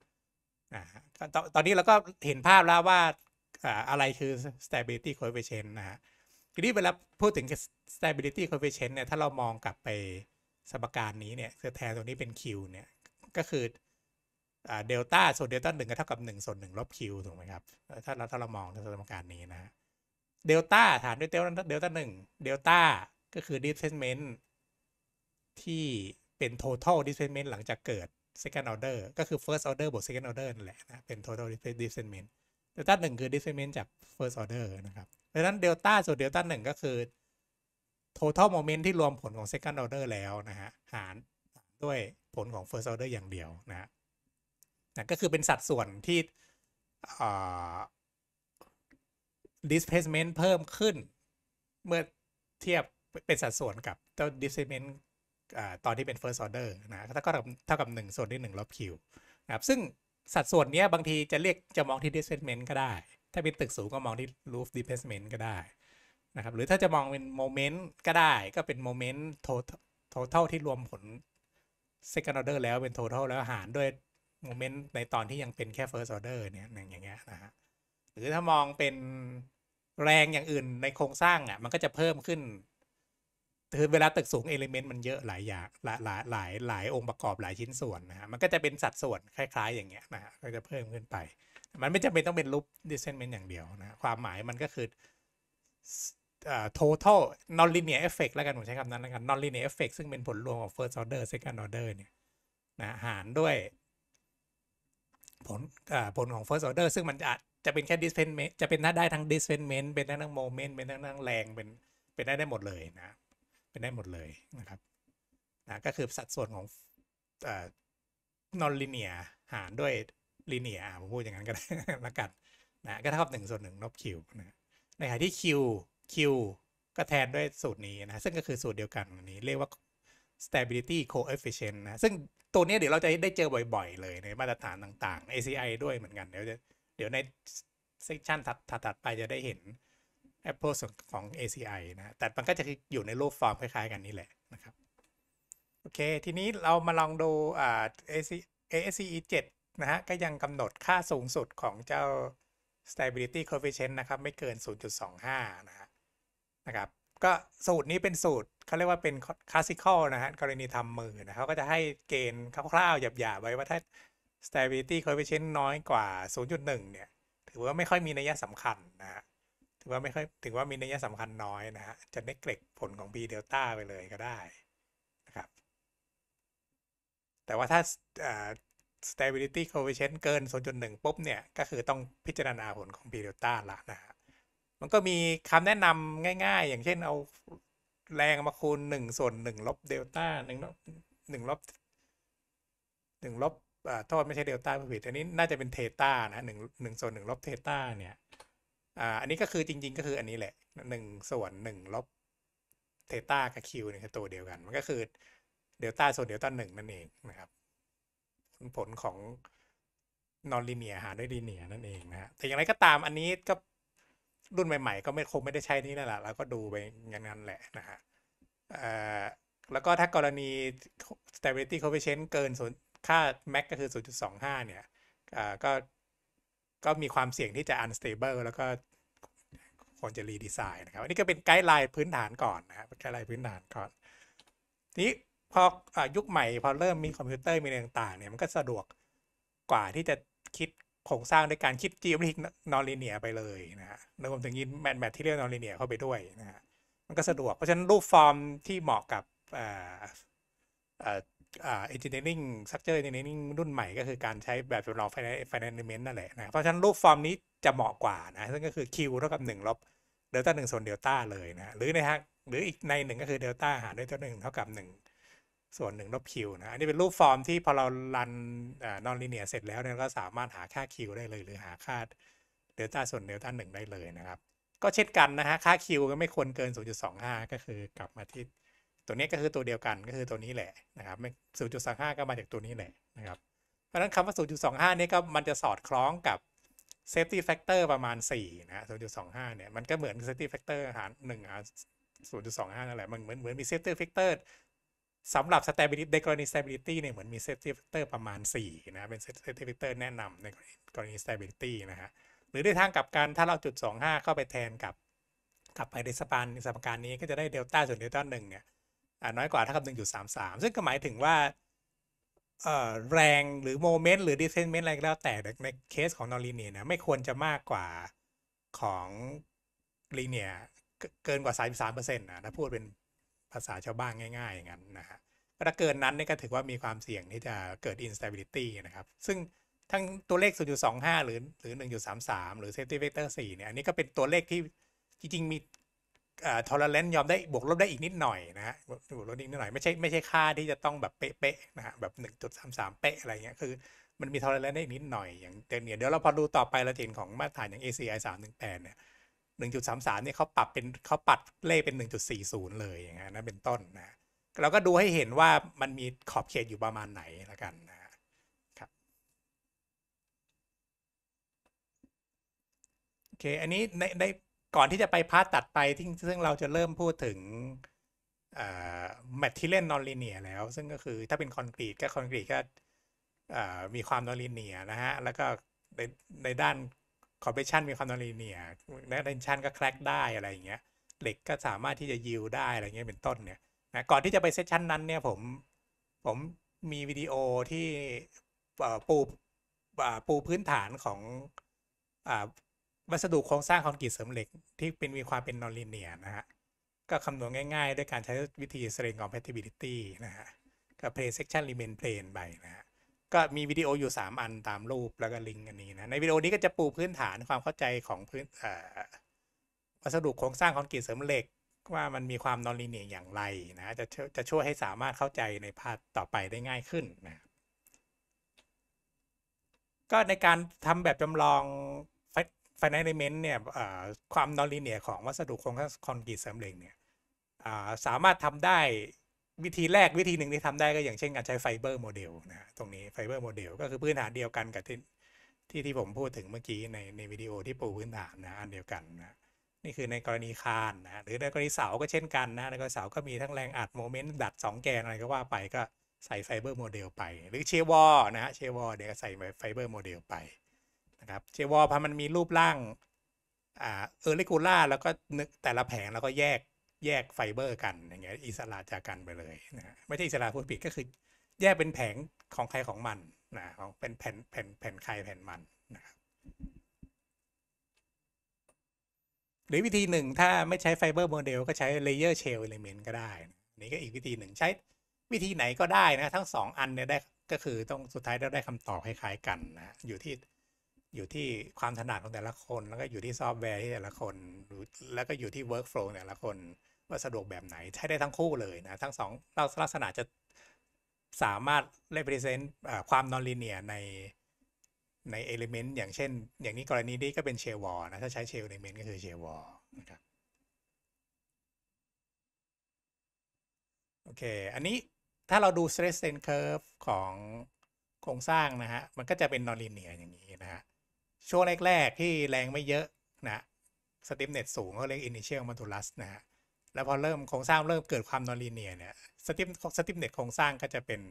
ตอนตอนนี้เราก็เห็นภาพแล้วว่าอะไรคือ stability coefficient นะฮะ ทีนี้เวลาพูดถึง stability coefficient เนี่ย ถ้าเรามองกลับไปสมการนี้เนี่ยแทนตรงนี้เป็น q เนี่ย ก็คือเดลต้าส่วนเดลต้าหนึ่งก็เท่ากับ1ส่วน1ลบ q ถูกไหมครับ ถ้าเราถ้าเรามองในสมการนี้นะเดลต้าฐานด้วยเต้เดลต้าหนึ่งเดลต้าก็คือ displacement ที่เป็น total displacement หลังจากเกิด second order ก็คือ first order บวก second order นั่นแหละนะ เป็น total d i s p l a c e m e n t เดลต้าหนึ่งคือ d i s p l a c e m e n t จาก first order นะครับเพราะนั้นเดลต้าส่วนเดลต้าหนึ่งก็คือ total moment ที่รวมผลของ second order แล้วนะฮะหารด้วยผลของ first order อย่างเดียวนะนะก็คือเป็นสัดส่วนที่ displacement เพิ่มขึ้น เมื่อเทียบเป็นสัดส่วนกับเจ้า displacement ตอนที่เป็น first order นะก็เท่ากับเท่ากับ 1 ส่วนที่1ลบ q นะครับ ซึ่งสัดส่วนนี้บางทีจะเรียกจะมองที่ displacement ก็ได้ ถ้าเป็นตึกสูงก็มองที่ roof displacement ก็ได้นะครับ หรือถ้าจะมองเป็น moment ก็ได้ ก็เป็น moment total total ที่รวมผล second order แล้วเป็น total แล้วหารด้วย moment ในตอนที่ยังเป็นแค่ first order เนี่ยอย่างเงี้ยนะฮะ หรือถ้ามองเป็นแรงอย่างอื่นในโครงสร้างอ่ะ มันก็จะเพิ่มขึ้นคือเวลาตึกสูงเอลิเมนต์มันเยอะหลายอย่างหลายหลายหลาย หลายองค์ประกอบหลายชิ้นส่วนนะฮะมันก็จะเป็นสัดส่วนคล้าย ๆ อย่างเงี้ยนะฮะก็จะเพิ่มขึ้นไป มันไม่จำเป็นต้องเป็นรูปดิเซนเมนต์อย่างเดียวนะความหมายมันก็คืออ่า total non linear effect แล้วกันผมใช้คำนั้นแล้วกัน non linear effect ซึ่งเป็นผลรวมของ first order second order เนี่ยนะหารด้วย ผลผลของ first order ซึ่งมันจะจะเป็นแค่ displacement จะเป็นได้ทั้ง displacement เป็นได้ทั้ง moment เป็นได้ทั้งแรงเป็นเป็นได้ได้หมดเลยนะเป็นได้หมดเลยนะครับนะก็คือสัดส่วนของนอนลิเนียหารด้วยลิเนียผมพูดอย่างนั้นก็ได้ละกันนะก็เท่ากับหนึ่งส่วนหนึ่งลบคิวนะในขณะที่คิวคิวก็แทนด้วยสูตรนี้นะซึ่งก็คือสูตรเดียวกันันนี้เรียกว่า stability coefficient นะซึ่งตัวนี้เดี๋ยวเราจะได้เจอบ่อยๆเลยในมาตรฐานต่างๆ ACI ด้วยเหมือนกันเดี๋ยวเดี๋ยวในเซสชันถัดๆไปจะได้เห็น Apple ของ ACI นะแต่มันก็จะอยู่ในรูปฟอร์มคล้ายๆกันนี่แหละนะครับ โอเค ทีนี้เรามาลองดูอ่า ASCE 7 นะฮะ ก็ยังกำหนดค่าสูงสุดของเจ้า stability coefficient นะครับ ไม่เกิน 0.25 นะฮะนะครับ ก็สูตรนี้เป็นสูตรเขาเรียกว่าเป็นคลาสสิค a l นะฮะกรณีทำมือนะเขาก็จะให้เกณฑ์คร่าวๆหยาบๆไว้ว่าถ้า stability coefficient น้อยกว่า 0.1เนี่ยถือว่าไม่ค่อยมีนัยสำคัญนะฮะถือว่าไม่ค่อยถือว่ามีนัยสำคัญน้อยนะฮะจะได้เกร็กผลของ b เดลต้าไปเลยก็ได้นะครับแต่ว่าถ้า stability coefficient เกิน0.1ปุ๊บเนี่ย ก็คือต้องพิจารณาผลของ b เดลต้าละนะฮะมันก็มีคำแนะนำง่ายๆ อย่างเช่นเอาแรงมาคูณ 1 ส่วน1ลบเดลต้า1ลบ1ลบ1ลบโทษไม่ใช่เดลต้าผิดอันนี้น่าจะเป็นเทต้านะ1 1ส่วน1ลบเทต้าเนี่ยอ่าอันนี้ก็คือจริงๆก็คืออันนี้แหละหนึ่งส่วนหนึ่งลบเทต้ากับคิวเนี่ยคือตัวเดียวกัน มันก็คือเดลต้าส่วนเดลต้าหนึ่งนั่นเองนะครับ ผลของนอนลีเนียหาด้วยลีเนียนั่นเองนะฮะแต่อย่างไรก็ตามอันนี้ก็รุ่นใหม่ๆ ก็ไม่คงไม่ได้ใช้นี่แหละเราก็ดูไปงั้นๆแหละนะฮะแล้วก็ถ้ากรณี stability coefficient เกิน่วนค่า max ก็คือ0.25เนี่ยอ่าก็ก็มีความเสี่ยงที่จะ unstable แล้วก็ควรจะรีดีไซน์นะครับ อันนี้ก็เป็นไกด์ไลน์พื้นฐานก่อนนะครับไกด์ไลน์พื้นฐานก่อน ทีนี้พออยุคใหม่พอเริ่มมีคอมพิวเตอร์มีอะไรต่างๆเนี่ยมันก็สะดวกกว่าที่จะคิดโครงสร้างด้วยการคิดจีอมทิกนอนลีเนียไปเลยนะฮะรวมถึงยินแมทแมทที่เรียกนอนลีเนียเข้าไปด้วยนะฮะมันก็สะดวก เพราะฉะนั้นรูปฟอร์มที่เหมาะกับเอนจิเนียริ่งสักเจอเอนจิเนียริ่งรุ่นใหม่ก็คือการใช้แบบจำลอง ไฟน์ไน์เมนต์นั่นแหละนะเพราะฉะนั้น รูปฟอร์มนี้จะเหมาะกว่านะ ซึ่งก็คือ Q เท่ากับ1ลบเดลต้าหนึ่งส่วนเดลต้าเลยนะหรือในทางหรืออีกในหนึ่งก็คือเดลต้าหารด้วยตัวหนึ่งเท่ากับ 1 ส่วน1ลบ Q นะอันนี้เป็นรูปฟอร์มที่พอเรารันนอนลิเนียเสร็จแล้วเนี่ยก็สามารถหาค่า Q ได้เลย หรือหาค่าเดลต้าส่วนเดลต้าหนึ่งได้เลยนะครับก็เช่นกันนะฮะค่า Q ก็ไม่ควรเกิน 0.25 ก็คือกลับมาที่ตัวนี้ก็คือตัวเดียวกันก็คือตัวนี้แหละนะครับศูนย์จุดสองห้าก็มาจากตัวนี้แหละนะครับ เพราะฉะนั้นคำว่าศูนย์จุดสองห้านี่ก็มันจะสอดคล้องกับเซฟตี้แฟกเตอร์ประมาณ4นะศูนย์จุดสองห้าเนี่ยมันก็เหมือนเซฟตี้แฟกเตอร์หารหนึ่งหารศูนย์จุดสองห้านั่นแหละ มันเหมือนเหมือนมีเซฟตี้แฟกเตอร์สำหรับ stability ในกรณี stability เนี่ยเหมือนมี safety factor ประมาณ4นะเป็น safety factor แนะนำในกรณี stability นะฮะหรือในทางกลับกันถ้าเราจุด25เข้าไปแทนกับกลับไปในสปานสมการนี้ก็จะได้เดลต้าส่วนเดลต้าหนึ่งเนี่ยน้อยกว่าเท่ากับหนึ่งจุดสามสามซึ่งก็หมายถึงว่าแรงหรือโมเมนต์หรือดิสเทนเมนต์อะไรก็แล้วแต่ ในเคสของนอนลีเนียนะไม่ควรจะมากกว่าของลีเนียเกินกว่าสามสามเปอร์เซ็นต์นะถ้าพูดเป็นภาษาชาวบ้านง่าย ๆ อย่างนั้นนะฮะถ้าเกินนั้นนี่ก็ถือว่ามีความเสี่ยงที่จะเกิด instability นะครับ ซึ่งทั้งตัวเลข 0.25 หรือหรือ 1.33 หรือ safety ตอ c t o r 4เนี่ยอันนี้ก็เป็นตัวเลขที่จริงๆมีทอร์เรนต์ยอมได้บวกลบได้อีกนิดหน่อยนะฮะบวกลบอีกนิดหน่อยไม่ใช่ไม่ใช่ค่าที่จะต้องแบบเป๊ะๆนะฮะแบบหนึ่งจุดสามสามเป๊ะอะไรเงี้ยคือมันมีทอร์เรนต์ได้อีกนิดหน่อยอย่างเนี่ยเดี๋ยวเราพอดูต่อไปเราเห็นของมาตรฐานอย่าง ACI สามหนึ่งแปดเนี่ยหนึ่งจุดสามสามเนี่ยเขาปรับเป็นเขาปัดเลขเป็นหนึ่งจุดสี่ศูนย์เลยอย่างเงี้ยนะเป็นต้นนะเราก็ดูให้เห็นว่ามันมีขอบเขตอยู่ประมาณไหนละกันนะครับโอเคอันนี้ในในก่อนที่จะไปพาร์ตตัดไปที่ซึ่งเราจะเริ่มพูดถึงแมทที่เล่นนอนลีเนียแล้ว ซึ่งก็คือถ้าเป็นคอนกรีตก็คอนกรีตก็มีความนอนลีเนียนะฮะแล้วก็ในในด้านคอเพเสชันมีความนอนลีเนียและเดนชันก็แคลกได้อะไรอย่างเงี้ยเหล็กก็สามารถที่จะยิวได้อะไรเงี้ยเป็นต้นเนี่ยนะก่อนที่จะไปเซสชันนั้นเนี่ยผมผมมีวิดีโอที่ปูปูพื้นฐานของวัสดุโครงสร้างคอนกรีตเสริมเหล็ก ที่เป็นมีความเป็นนอนลีเนียนะฮะ ก็คำนวณง่ายๆ ด้วยการใช้วิธีสร t r a ของแพทริบิลิตี้นะฮะก็บเพ n e เซ c t i o n r e m เ i n p l ไปนะฮะ ก็มีวิดีโออยู่ 3 อันตามรูปแล้วก็ลิงก์อันนี้นะ ในวิดีโอนี้ก็จะปูพื้นฐานความเข้าใจของพื้นวัสดุโครงสร้างคอนกรีตเสริมเหล็ก ว่ามันมีความนอนลีเนียอย่างไรนะจะจะช่วยให้สามารถเข้าใจในพาร์ทต่อไปได้ง่ายขึ้นนะก็ในการทำแบบจำลองฟนนซ์เมนต์เนี่ยความนอนลีเนียของ วัสดุโครงสร้างคอนกรีตเสริมเหล็กเนี่ยสามารถทำได้วิธีแรกวิธีหนึ่งที่ทำได้ก็อย่างเช่นการใช้ไฟเบอร์โมเดลนะตรงนี้ไฟเบอร์โมเดลก็คือพื้นฐานเดียวกันกับที่ที่ที่ผมพูดถึงเมื่อกี้ในในวิดีโอที่ปูพื้นฐานนะอันเดียวกันนะนี่คือในกรณีคานนะหรือในกรณีเสาก็เช่นกันนะในกรณีเสาก็มีทั้งแรงอัดโมเมนต์ดัด 2 แกนอะไรก็ว่าไปก็ใส่ไฟเบอร์โมเดลไปหรือเชวอนะฮะเชวอเดี๋ยวใส่ไฟเบอร์โมเดลไปะครับเจวอพอมันมีรูปร่างอ่าเออร์เลกูล่าแล้วก็นึกแต่ละแผงแล้วก็แยกแยกไฟเบอร์กัน อย่างเงี้ยอิสระจากกันไปเลยนะไม่ใช่อิสระพูดผิดก็คือแยกเป็นแผงของใครของมันนะของเป็นแผ่นแผ่นแผ่นใครแผ่นมันนะครับหรือวิธีหนึ่งถ้าไม่ใช้ไฟเบอร์โมเดลก็ใช้เลเยอร์เชลเอลิเมนต์ก็ได้นี่ก็อีกวิธีหนึ่งใช้วิธีไหนก็ได้นะ ทั้งสองอันเนี่ยได้ก็คือต้องสุดท้ายเราได้คำตอบคล้ายๆกันนะอยู่ที่อยู่ที่ความถนัดของแต่ละคน แล้วก็อยู่ที่ซอฟต์แวร์ที่แต่ละคน แล้วก็อยู่ที่เวิร์กโฟล์แต่ละคน ว่าสะดวกแบบไหน ใช้ได้ทั้งคู่เลยนะ ทั้งสองลักษณะจะสามารถเลเ p r เ s น n ์ความนอนลีเนียใน ในเอลิเมนต์อย่างเช่น อย่างนี้กรณีนี้ก็เป็นเชลวอนะ ถ้าใช้เชลลิเมนต์ก็คือเชลวอนะครับโอเค อันนี้ถ้าเราดูสเตรสเซนเคิร์ฟของโครงสร้างนะฮะ มันก็จะเป็นนอนลีเนียอย่างนี้นะฮะช่วงแรก ๆที่แรงไม่เยอะ นะ สติปเน็ตสูง ก็เรียก initial modulus นะฮะ แล้วพอเริ่มโครงสร้างเริ่มเกิดความนอนลีเนียเนี่ย สติปสติปเน็ตโครงสร้างก็จะเป็น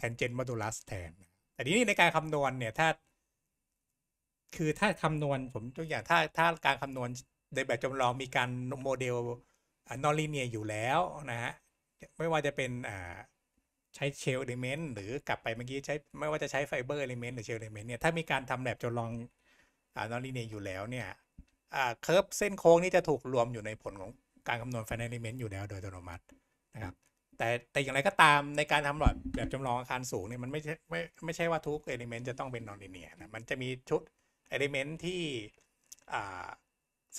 tangent modulus แทน แต่ทีนี้ในการคำนวณเนี่ย ถ้า คือถ้าคำนวณผมตัวอย่างถ้าถ้าการคำนวณในแบบจำลองมีการโมเดลนอนลีเนียอยู่แล้วนะฮะ ไม่ว่าจะเป็น อ่าใช้เชลเอลิเมนต์หรือกลับไปเมื่อกี้ใช้ ไม่ว่าจะใช้ไฟเบอร์เอลิเมนต์หรือเชลเอลิเมนต์เนี่ยถ้ามีการทำแบบจำลองนอนลีเนียอยู่แล้วเนี่ยเคอร์ฟเส้นโค้งนี่จะถูกรวมอยู่ในผลของการคำนวณไฟนอลเอลิเมนต์อยู่แล้วโดยอัตโนมัตินะครับแต่แต่อย่างไรก็ตามในการทำหลอดแบบจำลองอาคารสูงเนี่ยมันไม่ใช่ไม่ไม่ใช่ว่าทุกเอลิเมนต์จะต้องเป็นนอนลีเนียนะมันจะมีชุดเอลิเมนต์ที่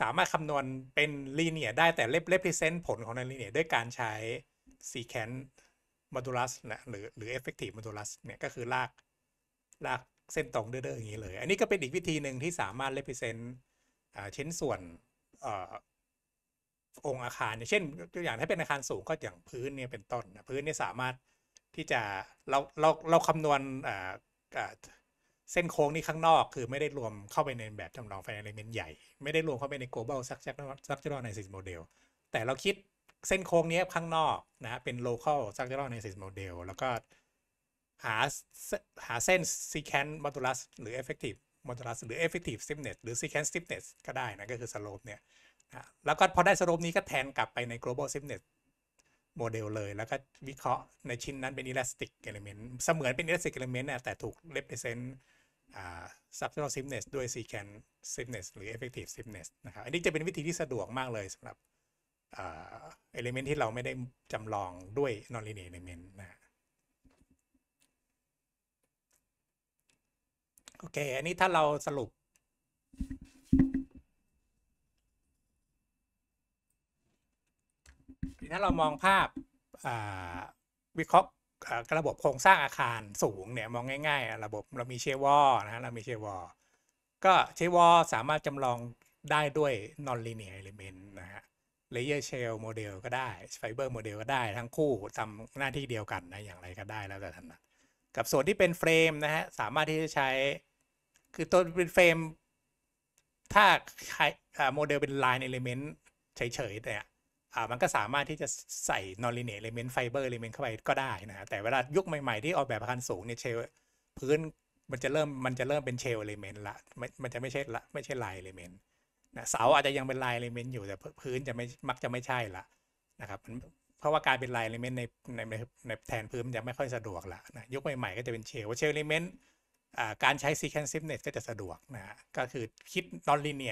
สามารถคำนวณเป็นลีเนียได้ แต่เล็บเล็บพิเศษผลของนอนลีเนียด้วยการใช้ซีแคนมดูลัสนะหรือหรือเอฟเฟกต v ฟม o d u l u เนี่ยก็คือลากลากเส้นตรงเด้อๆอย่างนี้เลย อันนี้ก็เป็นอีกวิธีหนึ่งที่สามารถเลพิเซนต์ชิ้นส่วนองค์อาคารเช่น ตัวอย่างถ้าเป็นอาคารสูงก็อย่างพื้นเนี่ยเป็นต้น พื้นเนี่ยสามารถที่จะเราเราเราคำนวณเส้นโค้งนี่ข้างนอก คือไม่ได้รวมเข้าไปในแบบจำลองไฟเอลเมนต์ใหญ่ ไม่ได้รวมเข้าไปใน global structural analysis model แต่เราคิดเส้นโค้งนี้ข้างนอกนะฮะเป็น local structural analysis model แล้วก็หาหาเส้น secant modulus หรือ effective modulus หรือ effective stiffness หรือ secant stiffness ก็ได้นะก็คือ slope เนี่ยนะแล้วก็พอได้ slope นี้ก็แทนกลับไปใน global stiffness model เลย แล้วก็วิเคราะห์ในชิ้นนั้นเป็น elastic element เสมือนเป็น elastic element นะแต่ถูก represent structural stiffness ด้วย secant stiffness หรือ effective stiffness นะครับอันนี้จะเป็นวิธีที่สะดวกมากเลยสำหรับเอลิเมนต์ที่เราไม่ได้จำลองด้วยนอ o n l i n e เอลิเมนต์นะ โอเค อันนี้ถ้าเราสรุปถ้าเรามองภาพวิเคราะห์ระบบโครงสร้างอาคารสูงเนี่ยมองง่าย ๆ ระบบเรามีเชวอนะฮะเรามีเชวอก็เชวอสามารถจำลองได้ด้วย non linear element นะฮะเลเยอร์เชลโมเดลก็ได้ไฟเบอร์โมเดลก็ได้ทั้งคู่ทำหน้าที่เดียวกันนะอย่างไรก็ได้แล้วแต่ถนัดกับส่วนที่เป็นเฟรมนะฮะสามารถที่จะใช้ คือตัวเป็นเฟรมถ้าใครโมเดลเป็นลน์เอลิเมนต์เฉยๆเนี่ยมันก็สามารถที่จะใส่นอ non เ i n e เ r element f i b เ r e l เมนต์เข้าไปก็ได้นะ แต่เวลายุคใหม่ๆที่ออกแบบอาคารสูงเนี่ยเชลพื้นมันจะเริ่มมันจะเริ่มเป็นเชลลิเมนต์ละมันจะไม่ใช่ละไม่ใช่น์เอลิเมนต์นะเสาอาจจะยังเป็นลายเอลิเมนต์อยู่แต่พื้นจะไม่มักจะไม่ใช่ละนะครับ เพราะว่าการเป็นลายเอลิเมนต์ในในในแทนพื้นจะไม่ค่อยสะดวกละนะยุคใหม่ๆก็จะเป็นเชลเชลเอลิเมนต์การใช้ซีแคนซิ e เน i ก็จะสะดวกนะก็คือคิด n o n l i n e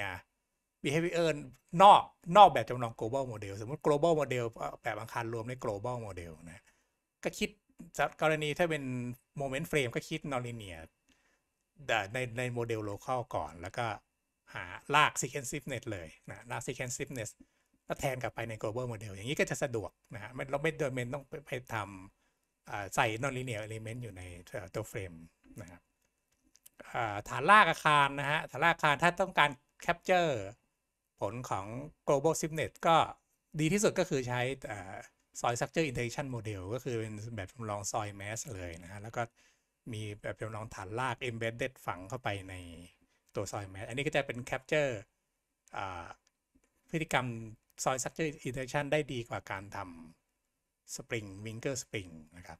บีเฮฟเวอร์นอกนอกแบบจำลอง global model สมมติ global model แบบอังคารรวมใน global model นะก็คิดกรณีถ้าเป็น moment frame ก็คิด nonlinear ในในโมเดล local ก่อนแล้วก็หาลาก sequenciness e เลยนะลาก sequenciness ก็แทนกลับไปใน global model อย่างนี้ก็จะสะดวกนะฮะเราไม่ดยเมนต้องไปทำใส่ nonlinear element อยู่ในตัวเฟรมนะครับฐานลากอาคารนะฮะฐานลากอาคารถ้าต้องการ capture ผลของ global s i m n e t ก็ดีที่สุดก็คือใช้ s o i l structure integration model ก็คือเป็นแบบจำลอง s o i l mass เลยนะฮะแล้วก็มีแบบจำลองฐานลาก embedded ฝังเข้าไปในตัวซอยแมสอันนี้ก็จะเป็นแคปเจอร์พฤติกรรมซอยสักเจอ u r นเ n t e r a c t ได้ดีกว่าการทำสปริงวิงเกอร์สปริงนะครับ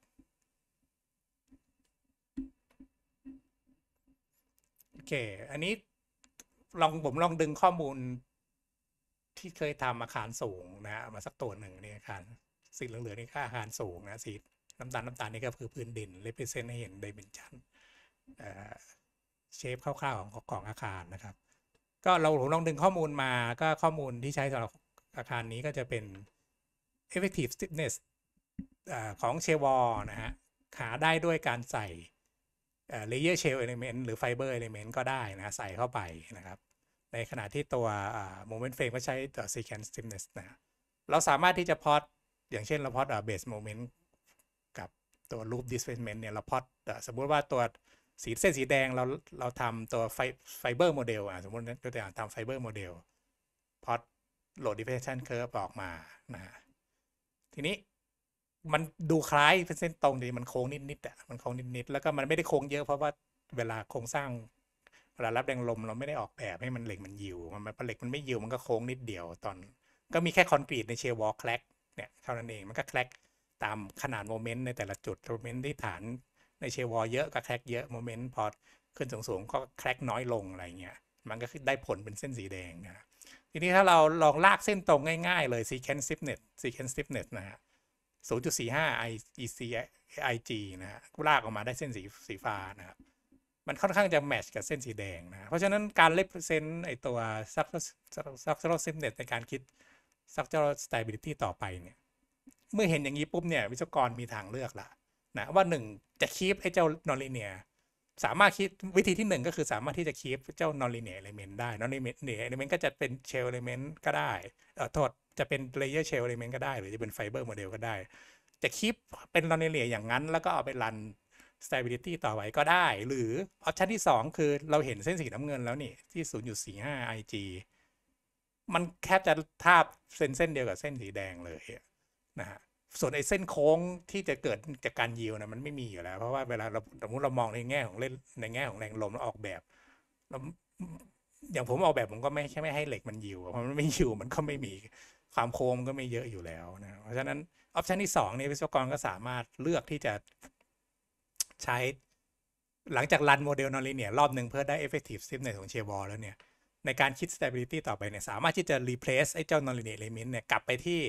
โอเค อันนี้ลองผม ลองดึงข้อมูลที่เคยทำอาคารสูงนะมาสักตัวหนึ่งนี่อาคารสีเหลืองๆนี่ค่าอาคารสูงนะสีน้ำตาล น้ำตาล นี่ก็คือพื้นดินเลเปเซนให้เห็นด้เมนชันเชฟคร่าวๆของ ของอาคาร นะ ครับ ก็เราลองดึง ข้อมูลมาก็ข้อมูลที่ใช้สำหรับอาคารนี้ก็จะเป็น effective stiffness ของ เชวอ นะฮะหาได้ด้วยการใส่ layer shell element หรือ fiber element ก็ได้ นะ ใส่เข้าไป นะ ครับในขณะที่ตัว moment frame ก็ ใช้ตัว s e c a n t stiffness นะเราสามารถที่จะพอดอย่างเช่น เราพอดเบส e moment กับตัว loop displacement เนี่ยเราพอดสมมุติว่าตัวสีเส้นสีแดงเราเราทำตัวไฟไฟเบอร์โมเดลอ่ะสมมติตัวอย่างทำไฟเบอร์โมเดลพอโหลดดิเฟชันเคอร์ฟออกมานะฮะทีนี้มันดูคล้ายเป็นเส้นตรงดีมันโค้งนิดๆอ่ะมันโค้งนิดๆแล้วก็มันไม่ได้โค้งเยอะ เพราะว่าเวลาโครงสร้างเวลารับแรงลม เราไม่ได้ออกแบบให้มันเหล็กมันยิวมันเหล็กมันไม่ยิว มันก็โค้งนิดเดียวตอน ก็มีแค่คอนกรีตในเชลวอลแคลกเนี่ยเท่านั้นเองมันก็แคลกตามขนาดโมเมนต์ในแต่ละจุดโมเมนต์ที่ฐานในเชวอเยอะ ก็แคร็กเยอะโมเมนต์พอขึ้นสูงๆ ก็แคร็กน้อยลงอะไรเงี้ยมันก็ได้ผลเป็นเส้นสีแดงนะทีนี้ถ้าเราลองลากเส้นตรงง่าย ๆ เลย sequence stiffness sequence stiffness นะฮะ0.45 IEC IG นะฮะลากออกมาได้เส้นสีสีฟ้านะครับมันค่อนข้างจะแมชกับเส้นสีแดงนะเพราะฉะนั้นการเลเเซนต์ไอตัวซับซับซับเซนเน็ตในการคิดซับเซอร์สแตบิลิตี้ต่อไปเนี่ยเมื่อเห็นอย่างนี้ ปุ๊บเนี่ยวิศวกรมีทางเลือกละนะว่าหนึ่งจะคีบไอ้เจ้านอนลิเนียสามารถคิดวิธีที่หนึ่งก็คือสามารถที่จะคีบเจ้านอนลิเนียเอลิเมนต์ได้นอนลิเนียเอลิเมนต์ก็จะเป็นเชลเอลิเมนต์ก็ได้เอ่อโทษจะเป็นเลเยอร์เชลเอลิเมนต์ก็ได้ หรือจะเป็นไฟเบอร์โมเดลก็ได้ จะคีบเป็นนอนลิเนียอย่างนั้น แล้วก็เอาไปรัน s ตบิลิตี้ต่อไว้ก็ได้ หรือออปชันที่ 2 คือเราเห็นเส้นสีน้ำเงินแล้วนี่ ที่ศูนย์0.45 IG มันแคบจะทาบ เส้นเส้นเดียวกับเส้นสีแดงเลยนะฮะส่วนไอ้เส้นโค้งที่จะเกิดจากการยิวนะมันไม่มีอยู่แล้ว เพราะว่าเวลาเราสมมติเรามองในแง่ของเล่นในแง่ของแรงลมเราออกแบบ อย่างผมออกแบบผมก็ไม่ใช่ไม่ให้เหล็กมันยิวเพราะมันไม่ยิวมันก็ไม่มีความโค้งก็ไม่เยอะอยู่แล้วนะเพราะฉะนั้นออปชันที่สองนี่วิศวกร ก็สามารถเลือกที่จะใช้หลังจากรันโมเดลนอนลีเนียรอบหนึ่งเพื่อได้เอฟเฟกติฟซิ i ในของเชียร์บอลแล้วเนี่ยในการคิดส s ตบิลิตี้ต่อไปเนี่ยสามารถที่จะรีเพลซไอ้เจ้านอนลีเนียเลมินเนี่ยกลับไปที่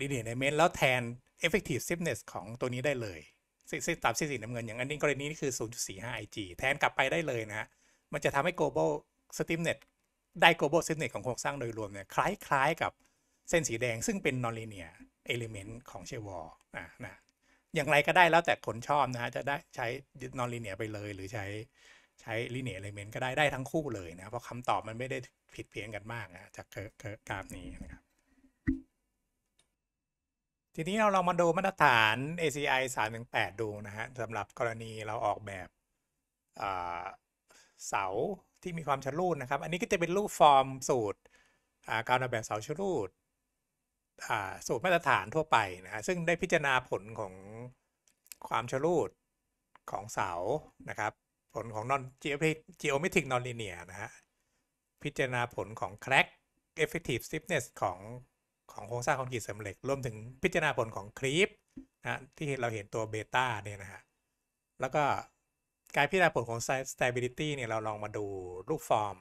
d ีเนียในเมนแล้วแทน Effective Stiffness ของตัวนี้ได้เลยสตับสีสีน้ำเงินอย่างอันนี้กรณีนี้คือ 0.45 IG แทนกลับไปได้เลยนะ มันจะทำให้ global stiffness ได้ global stiffness ของโครงสร้างโดยรวมเนี่ยคล้ายๆ กับเส้นสีแดงซึ่งเป็น nonlinear element ของเชวอลนะนะอย่างไรก็ได้แล้วแต่คนชอบนะฮะจะได้ใช้ nonlinear ไปเลย หรือใช้ใช้ linear element ก็ได้ได้ทั้งคู่เลยนะเพราะคำตอบมันไม่ได้ผิดเพี้ยนกันมากนะจากกราฟนี้นะครับทีนี้เราลองมาดูมาตรฐาน ACI 318 ดูนะฮะสำหรับกรณีเราออกแบบเสาที่มีความชะลูดนะครับ อันนี้ก็จะเป็นรูปฟอร์มสูตรการออกแบบเสาชะลูดสูตรมาตรฐานทั่วไปนะฮะ ซึ่งได้พิจารณาผลของความชะลูดของเสานะครับ ผลของ non geometric non linear นะฮะพิจารณาผลของ crack effective stiffness ของของโครงสร้างคอนกรีตเสริมเหล็กรวมถึงพิจารณาผลของคลิปนะที่เราเห็นตัวเบต้าเนี่ยนะฮะ แล้วก็การพิจารณาผลของ stability เนี่ย เราลองมาดูรูปฟอร์ม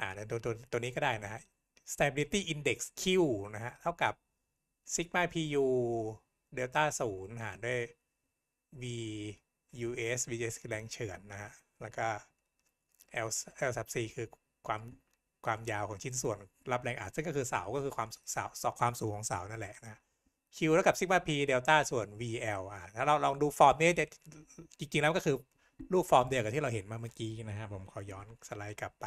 อ่าตัวตัวตัวนี้ก็ได้นะฮะ stability index Q นะฮะ เท่ากับซิกมา PU เดลต้าศูนย์หารด้วย V US VJS คือแรงเฉือนนะฮะ แล้วก็ L L สับ c คือความความยาวของชิ้นส่วนรับแรงอัดซึ่ง ก็คือเสาก็คือ ความเสาสความสูงของเสานั่น แหละนะ Q เท่ากับซิกมา P เดลต้าส่วน VL อ่ะถ้าเรา ลอง ดูฟอร์ม นี้จริง ๆ แล้วก็คือรูปฟอร์มเดียวกับ ที่เราเห็นมาเมื่อกี้นะฮะผมขอย้อน สไลด์กลับไป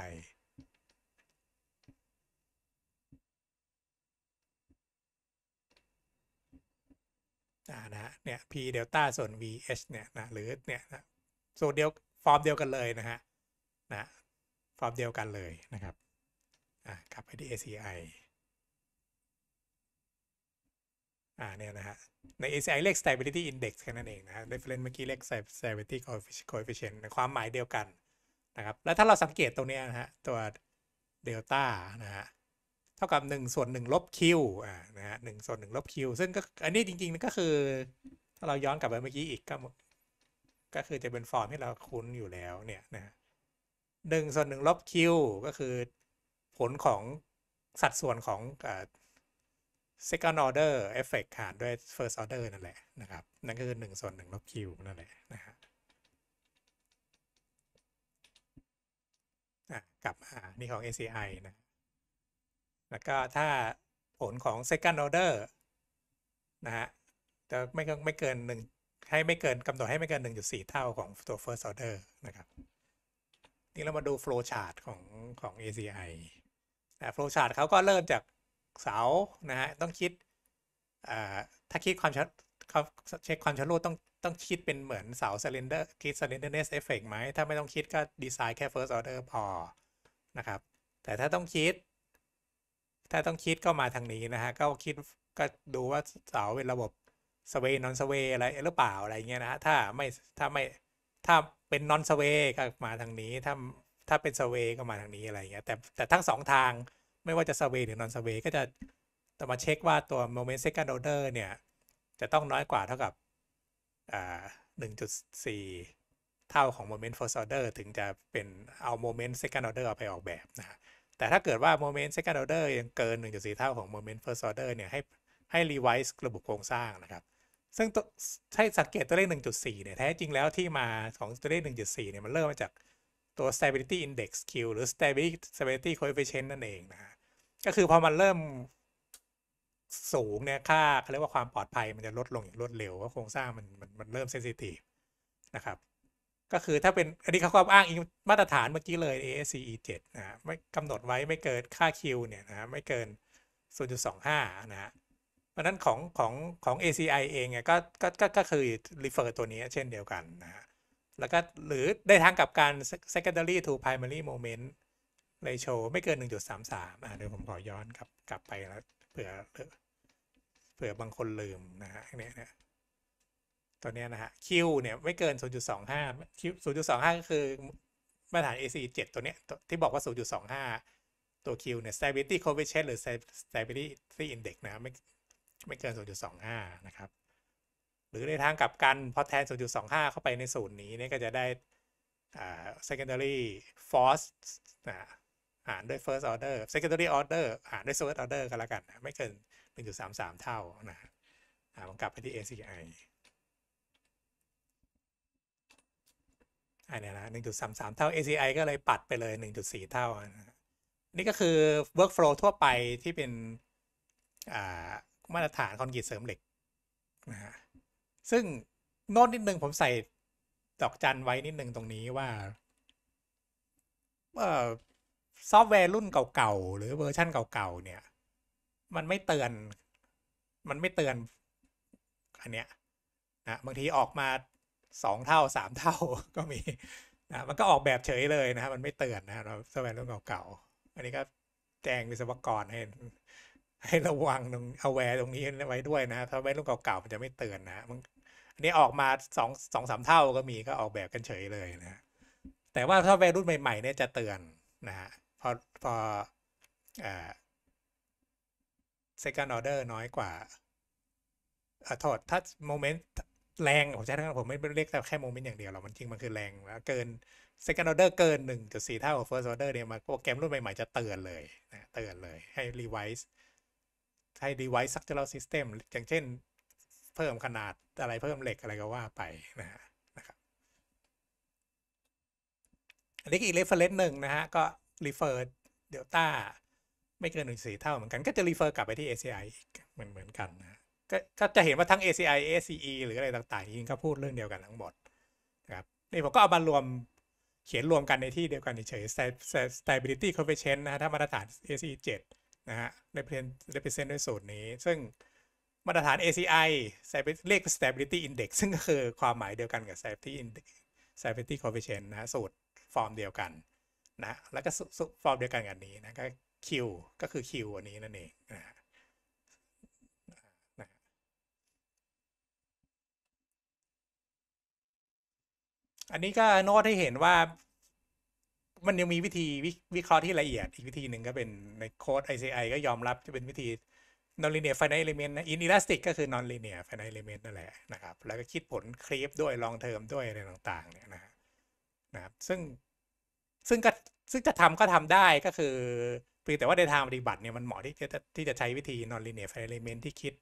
อ่านะเนี่ย p เดลต้าส่วน vh เนี่ยนะหรือเนี่ยนะส่วนเดียวฟอร์มเดียวกันเลยนะฮะนะฟอร์มเดียวกันเลยนะครับกลับไปที่ ACI อ่าเนี่ยนะฮะ ใน ACI เลข stability index แค่นั้นเองนะฮะ reference เมื่อกี้เลข stability coefficient ความหมายเดียวกันนะครับ แล้วถ้าเราสังเกตตรงนี้นะฮะ ตัวเดลต้านะฮะ เท่ากับ 1 ส่วน1ลบ q อ่า นะฮะหส่วน1ลบ q ซึ่งก็อันนี้จริงๆก็คือ ถ้าเราย้อนกลับไปเมื่อกี้อีกก็ก็คือจะเป็นฟอร์มที่เราคุ้นอยู่แล้วเนี่ยนะหนึ่งส่วนหนึ่งลบ q ก็คือผลของสัดส่วนของ second order effect หารด้วย first order นั่นแหละนะครับ นั่นก็คือ1ส่วน1ลบ q นั่นแหละนะฮะกลับมานี่ของ ACI นะ แล้วก็ถ้าผลของ second order นะฮะ จะไม่ไม่เกิน1ให้ไม่เกินกำหนดให้ไม่เกิน 1.4 เท่าของตัว first order นะครับ นี่เรามาดู flow chart ของของ ACI โฟล์ชาร์ดเขาก็เริ่มจากเสานะฮะ ต้องคิดถ้าคิด ความชัดเขาเช็คความชัดรูดต้อง ต้องคิดเป็นเหมือน เสาซลินเดอร์คิดซินเดอร์เนสเอฟเฟกต์ไหมถ้าไม่ต้องคิดก็ ดีไซน์ แค่ first order พอ นะครับ แต่ถ้าต้องคิด ถ้าต้องคิด ก็ มาทางนี้ นะฮะ ก็คิดก็ดูว่าเสาเป็นระบบสเวนอนสเว a อะไรหรือเปล่าอะไรเงี้ยนะถ้าไม่ถ้าไม่ถ้าเป็นนอนสเว y ก็มาทางนี้ถ้าถ้าเป็นสเวก็มาทางนี้อะไรเงี้ยแต่แต่ทั้งสองทางไม่ว่าจะสเวหรือนอนสเวก็จะตองมาเช็คว่าตัวโมเมนต์เซคันด์ออเดอร์เนี่ยจะต้องน้อยกว่าเท่ากับอ่าหนึ่งจุดสี่เท่าของโมเมนต์เฟิร์สออเดอร์ถึงจะเป็นเอาโมเมนต์เซคันด์ออเดอร์ไปออกแบบนะแต่ถ้าเกิดว่าโมเมนต์เซคันด์ออเดอร์ยังเกิน 1.4 เท่าของโมเมนต์เฟิร์สออเดอร์เนี่ยให้ให้รีไวซ์ระบบโครงสร้างนะครับ ซึ่งใช้สังเกตตัวเลข1.4 เนี่ย แท้จริงแล้วที่มาของตัวเลข1.4เนี่ยมันเริ่มมาจากตัว stability index Q หรือ stability coefficient นั่นเองนะก็คือพอมันเริ่มสูงเนี่ยค่าเขาเรียกว่า ความปลอดภัยมันจะลดลงอย่างรวดเร็วเพราะโครงสร้างมันมันมันเริ่ม sensitive นะครับ ก็คือถ้าเป็น อันนี้เขาก็อ้างอิงมาตรฐานเมื่อกี้เลย ASCE 7นะไม่กำหนดไว้ไม่เกินค่า Q เนี่ยนะไม่เกิน 0.25 นะฮะ เพราะนั้นของของของ ACI เองเนี่ยก็ก็ก็คือ refer ตัวนี้เช่นเดียวกันนะฮะแล้วก็ หรือได้ทั้งกับการ secondary to primary moment ratio ไม่เกิน 1.33อ่าเดี๋ยวผมขอย้อนกลับ กลับไปแล้วเผื่อ เผื่อบางคนลืมนะฮะเนี่ยตัวเนี้ยนะฮะ Q เนี่ย ไม่ เกิน 0.25 Q 0.25ก็คือมาตรฐาน a c 7ตัวเนี้ยที่บอกว่า 0.25 ตัว Q เนี่ย stability coefficient หรือ stability index นะไม่ไม่เกิน 0.25 นะครับหรือในทางกลับกัน พอแทน 0.25 เข้าไปในศูนย์นี้เนี่ยก็จะได้อ่า secondary force อ่าหารด้วย first order secondary order หารด้วย first order ก็แล้วกัน ไม่เกิน1.33 เท่านะอ่าผกลับไปที่ ACI อันนี้นะ1.33 เท่า ACI ก็เลยปัดไปเลย 1.4 เท่า นี่ก็คือ workflow ทั่วไปที่เป็นมาตรฐานคอนกรีตเสริมเหล็กนะฮะซึ่งโน้ตนิดนึงผมใส่ดอกจันไว้นิดนึงตรงนี้ว่าซอฟต์แวร์รุ่นเก่าๆหรือเวอร์ชั่นเก่าๆเนี่ย มันไม่เตือน มันไม่เตือนอันเนี้ยนะบางทีออกมาสองเท่าสามเท่าก็มีนะมันก็ออกแบบเฉยเลยนะมันไม่เตือนนะเราซอฟต์แวร์รุ่นเก่าๆอันนี้ก็แจ้งวิศวกรให้ให้ระวังตรงเอาแวร์ตรงนี้ไว้ด้วยนะ ถ้าไว้รุ่นเก่าๆมันจะไม่เตือนนะมันันนี้ออกมาสองสองสามเท่าก็มีก็ออกแบบกันเฉยเลยนะแต่ว่าซอฟต์แวร์รุ่นใหม่ๆเนี่ยจะเตือนนะฮะพอพออซา second order น้อยกว่าอโทษถ้าโมเมนต์แรงผมใช้ทั้งผมไม่เรียกแต่แค่โมเมนต์อย่างเดียวหรอกมันจริง มันคือแรงแล้วเกิน second order เกิน 1.4 เท่าของ first order เนี่ยมาโปรแกรมรุ่นใหม่ๆจะเตือนเลยนะเตือนเลยให้ revise ให้ร e v i ซ e structural system อย่างเช่นเพิ่มขนาดอะไรเพิ่มเหล็กอะไรก็ว่าไปนะฮะนะครับ อันนี้อีกเรฟเฟรนซ์หนึ่งนะฮะ ก็รีเฟอร์เดลต้าไม่เกินหนึ่งสี่เท่าเหมือนกัน ก็จะรีเฟอร์กลับไปที่ ACI อีกเหมือนเหมือนกันนะกก็จะเห็นว่าทั้ง ACI ACE หรืออะไรต่างๆยิงก็พูดเรื่องเดียวกันทั้งหมดนะครับนี่ผมก็เอามารวมเขียนรวมกันในที่เดียวกันเฉย stability coefficient นะฮะถ้ามาตรฐาน ACE 7นะฮะ represent represent ด้วยสูตรนี้ซึ่งมาตรฐาน ACI เนเลข stability index ซึ่งก็คือความหมายเดียวกันกับ stability index stability coefficient นะ สูตร ฟอร์มเดียวกันนะ แล้วก็ฟอร์มเดียวกันกันนี้นะ ก็ Q ก็คือ Q อันนี้นั่นเองนะอันนี้ก็โน้ตให้เห็นว่ามันยังมีวิธีวิเคราะห์ที่ละเอียดอีกวิธีหนึ่งก็เป็นในโค้ด ICI ก็ยอมรับจะเป็นวิธีนอนลีเนียร์ไฟอนเอลิเมนต์นะอินอลาสติกก็คือนอนลีเนียร์ไฟอนเอลิเมนต์นั่นแหละนะครับแล้วก็คิดผลครีปด้วยลองเทอมด้วยอะไรต่างๆเนี่ยนะนะครับซึ่งซึ่งก็ซึ่งจะทำก็ทำได้ก็คือเพียงแต่ว่าในทางปฏิบัติเนี่ยมันเหมาะที่จะที่จะใช้วิธีนอนลีเนียร์ไฟอนเอลิเมนต์ที่คิด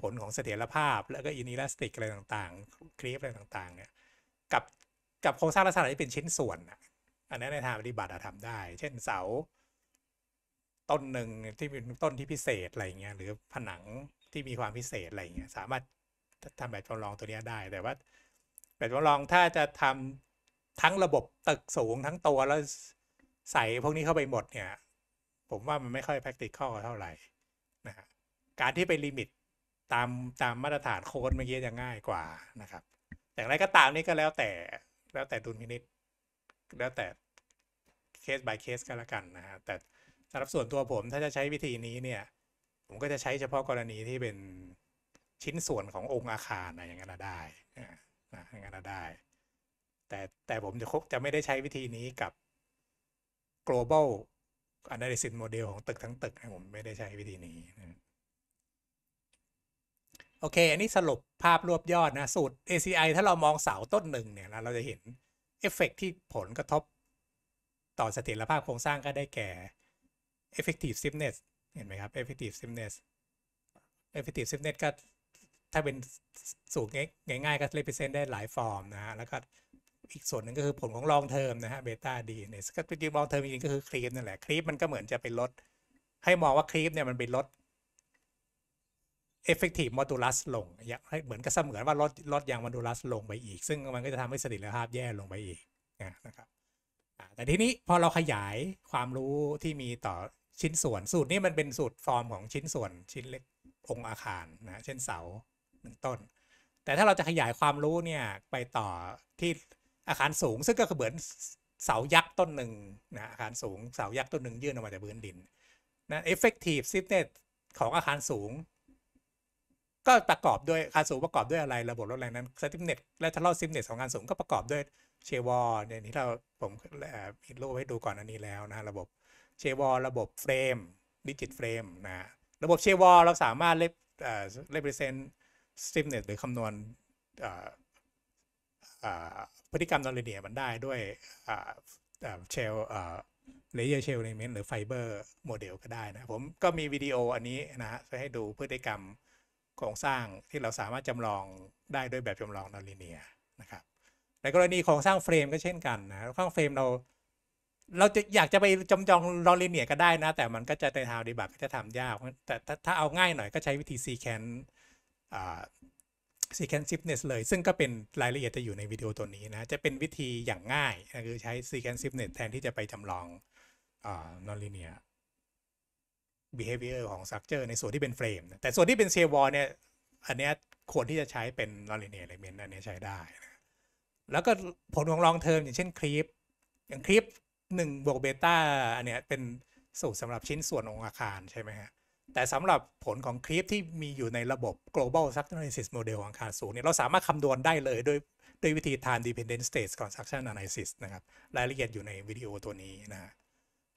ผลของเสถียรภาพแล้วก็อินอลาสติกอะไรต่างๆครีปอะไรต่างๆเนี่ยกับกับโครงสร้างลักษณะที่เป็นชิ้นส่วน อันนั้นในทางปฏิบัติทำได้ เช่นเสาต้นหนึ่งที่เป็นต้นที่พิเศษอะไรเงี้ยหรือผนังที่มีความพิเศษอะไรเงี้ยสามารถทำแบบจำลองตัวนี้ได้แต่ว่า แบบจำลองถ้าจะทำทั้งระบบตึกสูงทั้งตัวแล้วใส่พวกนี้เข้าไปหมดเนี่ยผมว่ามันไม่ค่อย practical เท่าไหร่นะฮะการที่ไปลิมิตตามตามมาตรฐานโค้ดเมื่อกี้จะง่ายกว่านะครับอย่างไรก็ตามนี่ก็แล้วแต่แล้วแต่ดุลพินิษแล้วแต่เคส by เคสก็แล้วกันนะฮะแต่สำหรับส่วนตัวผมถ้าจะใช้วิธีนี้เนี่ยผมก็จะใช้เฉพาะกรณีที่เป็นชิ้นส่วนขององค์อาคารนะอย่างนั้นได้นะอย่างนั้นได้ แต่แต่ผมจะคบจะไม่ได้ใช้วิธีนี้กับ global analysis model ของตึกทั้งตึกนะผมไม่ได้ใช้วิธีนี้โอเค อันนี้สรุปภาพรวบยอดนะสูตร ACI ถ้าเรามองเสาต้นหนึ่งเนี่ยนะเราจะเห็นเอฟเฟกที่ผลกระทบต่อเสถียรภาพโครงสร้างก็ได้แก่ effective stiffness เห็นไหมครับ effective stiffness effective stiffness ก็ถ้าเป็นสูตรง่ายๆก็ represent ได้หลายฟอร์มนะฮะแล้วก็อีกส่วนหนึ่งก็คือผลของ long term นะฮะ beta d เนี่ยก็จริง long term จริงๆก็คือ creep นั่นแหละ creep มันก็เหมือนจะเป็นลด ให้มองว่า creep เนี่ยมันเป็นลด effective modulus ลงอย่างเหมือนกับเสมือนว่าลดลดยาง modulus ลงไปอีก ซึ่งมันก็จะทำให้สถิตภาพแย่ลงไปอีกนะครับแต่ทีนี้พอเราขยายความรู้ที่มีต่อชิ้นส่วนสูตรนี้มันเป็นสูตรฟอร์มของชิ้นส่วนชิ้นเล็ก องค์อาคารนะเช่นเสาหนึ่งต้น แต่ถ้าเราจะขยายความรู้เนี่ยไปต่อที่อาคารสูง ซึ่งก็คือเหมือนเสายักษ์ต้นหนึ่งนะอาคารสูงเสายักษ์ต้นหนึ่งยื่นออกมาจากพื้นดินนะ effective s t i f f n e s ของอาคารสูง ก็ประกอบด้วยอาคารสูงประกอบด้วยอะไรระบบลดแรงนั้น s t i f f n e s และท a t e ร a l s ิ i f น n e s ของอาคารสูงก็ประกอบด้วยเชวอลเนี่ยที่เราผมมีรูปให้ดูก่อนอันนี้แล้วนะระบบเชวอลระบบเฟรมดิจิตเฟรมนะ ระบบเชวอลเราสามารถเล็บเอ่อเล p r e s e n t s t i f f n e s หรือคำนวณพฤติกรรม นอนเนียมันได้ด้วยเชลเลเยอร์เชลเลเมนต์หรือไฟเบอร์โมเดลก็ได้นะ ผมก็มี วิดีโออันนี้นะฮะให้ดูพฤติกรรมโครงสร้างที่เราสามารถจำลองได้ด้วยแบบจำลองนอนเนียนะครับในกรณีโครงสร้างเฟรมก็เช่นกันนะโครับ้างเฟรมเราเราจะอยากจะไปจำจองลอรีเนียก็ได้นะ แต่มันก็จะในทางดีบักก็จะทำยาก แต่ถ้าเอาง่ายหน่อยก็ใช้วิธีซีแคนซีแคนซิฟเนสเลย ซึ่งก็เป็นรายละเอียดจะอยู่ในวิดีโอตัวนี้นะ จะเป็นวิธีอย่างง่ายคือใช้ซีแคนซิฟเนสแทนที่จะไปจำลองนอนลิเนีย behavior ของสักเจอในส่วนที่เป็นเฟรมแต่ส่วนที่เป็นเซวอลเนี่ย อันนี้ควรที่จะใช้เป็นนอนลิเนียเลเมนต์อันนี้ใช้ได้นะแล้วก็ผลของลองเทอมอย่างเช่นคลิปอย่างคลิปหนึ่งบวกเบต้าอันเนี้ยเป็นสูตรสำหรับชิ้นส่วนองค์อาคาร ใช่ไหมฮะ แต่สำหรับผลของคลิปที่มีอยู่ในระบบ global structural model ของอาคารสูงเนี่ยเราสามารถคำนวณได้เลยด้วยด้วยวิธี time dependent state construction analysis นะครับรายละเอียดอยู่ใน วิดีโอตัวนี้นะ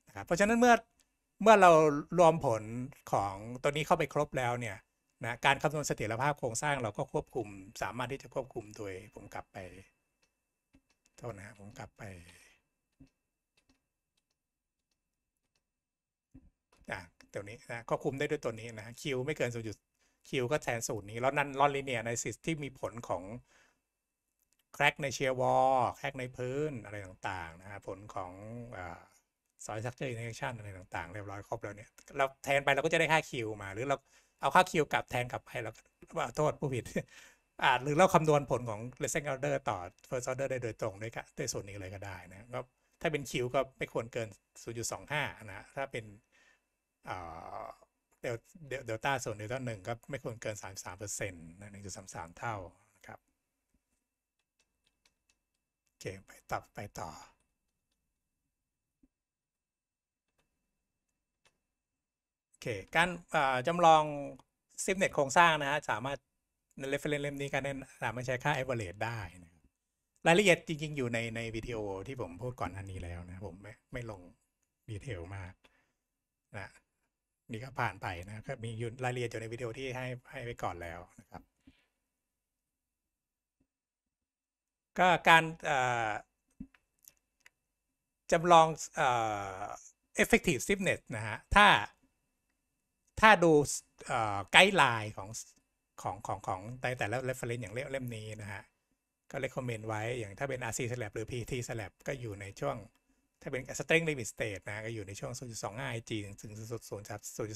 นะครับ เพราะฉะนั้น เมื่อเมื่อเรารวมผลของตัวนี้เข้าไปครบแล้วเนี่ยนะการคำนวณเสถียรภาพโครงสร้าง เราก็ควบคุมสามารถที่จะควบคุมโดยผมกลับไปโทษนะผมกลับไปอ่าตัวนี้นะ ก็คุมได้ด้วยตัวนี้นะคิวไม่เกินูคิวก็แทนสูตรนี้ แล้วนั่นลอนลิเนียในสิทธิ์ที่มีผลของแครกในเชียร์วอลแครกในพื้นอะไรต่างๆนะฮะผลของซอยซักเจอร์อินเทอร์ชันอะไรต่างๆ เรียบร้อยครบแล้วเนี่ยเราแทนไปเราก็จะได้ค่าคิวมาหรือเราเอาค่าคิวกลับแทนกลับไปแล้วว่าโทษผู้ผิด อ่าหรือเราคำนวณผลของ r e เซนเ o อร์ต่อฟร์สออเดอร์ได้โดยตรงด้วยกันด้วยส่วนนี้เลยก็ได้นะก็ถ้าเป็นคิวก็ไม่ควรเกิน 0.25นะถ้าเป็นเดลเดลต้าส่วนเดลต้าหนึ่งก็ไม่ควรเกิน 33เปอร์เซ็นต์หนึ่งจุดสามสามเท่านะครับ โอเค ไปตับไปต่อ โอเคการจำลอง ซิฟเน็ต โครงสร้าง นะฮะสามารถในเรฟเฟนเล่มนี้การเนน้สามารถ ใช้ค่าเ v e r เ g e ได้นะรายละเอียดจริง ๆ อยู่ใน ในวิดีโอที่ผม พูดก่อนอันนี้แล้ว นะผมไม่ไม่ลงดีเทลมากนะนี่ก็ผ่านไปนะครับ มียรายละเอียดอยู่ในวิดีโอที่ให้ให้ไปก่อนแล้วนะครับ ก็การจำลอง e อ f e c t i v e stiffness นะฮะ ถ้าถ้าดูไกด์ไลน์ของ ของ ของ ของในแต่ละเรสเฟรนอย่างเล่มนี้นะฮะ ก็เลคคอมเมนต์ไว้ อย่าง ถ้าเป็น RC slab หรือ PT slab ก็อยู่ในช่วงถ้าเป็น String Limit State นะก็อยู่ในช่วง 0.25 IG ถึง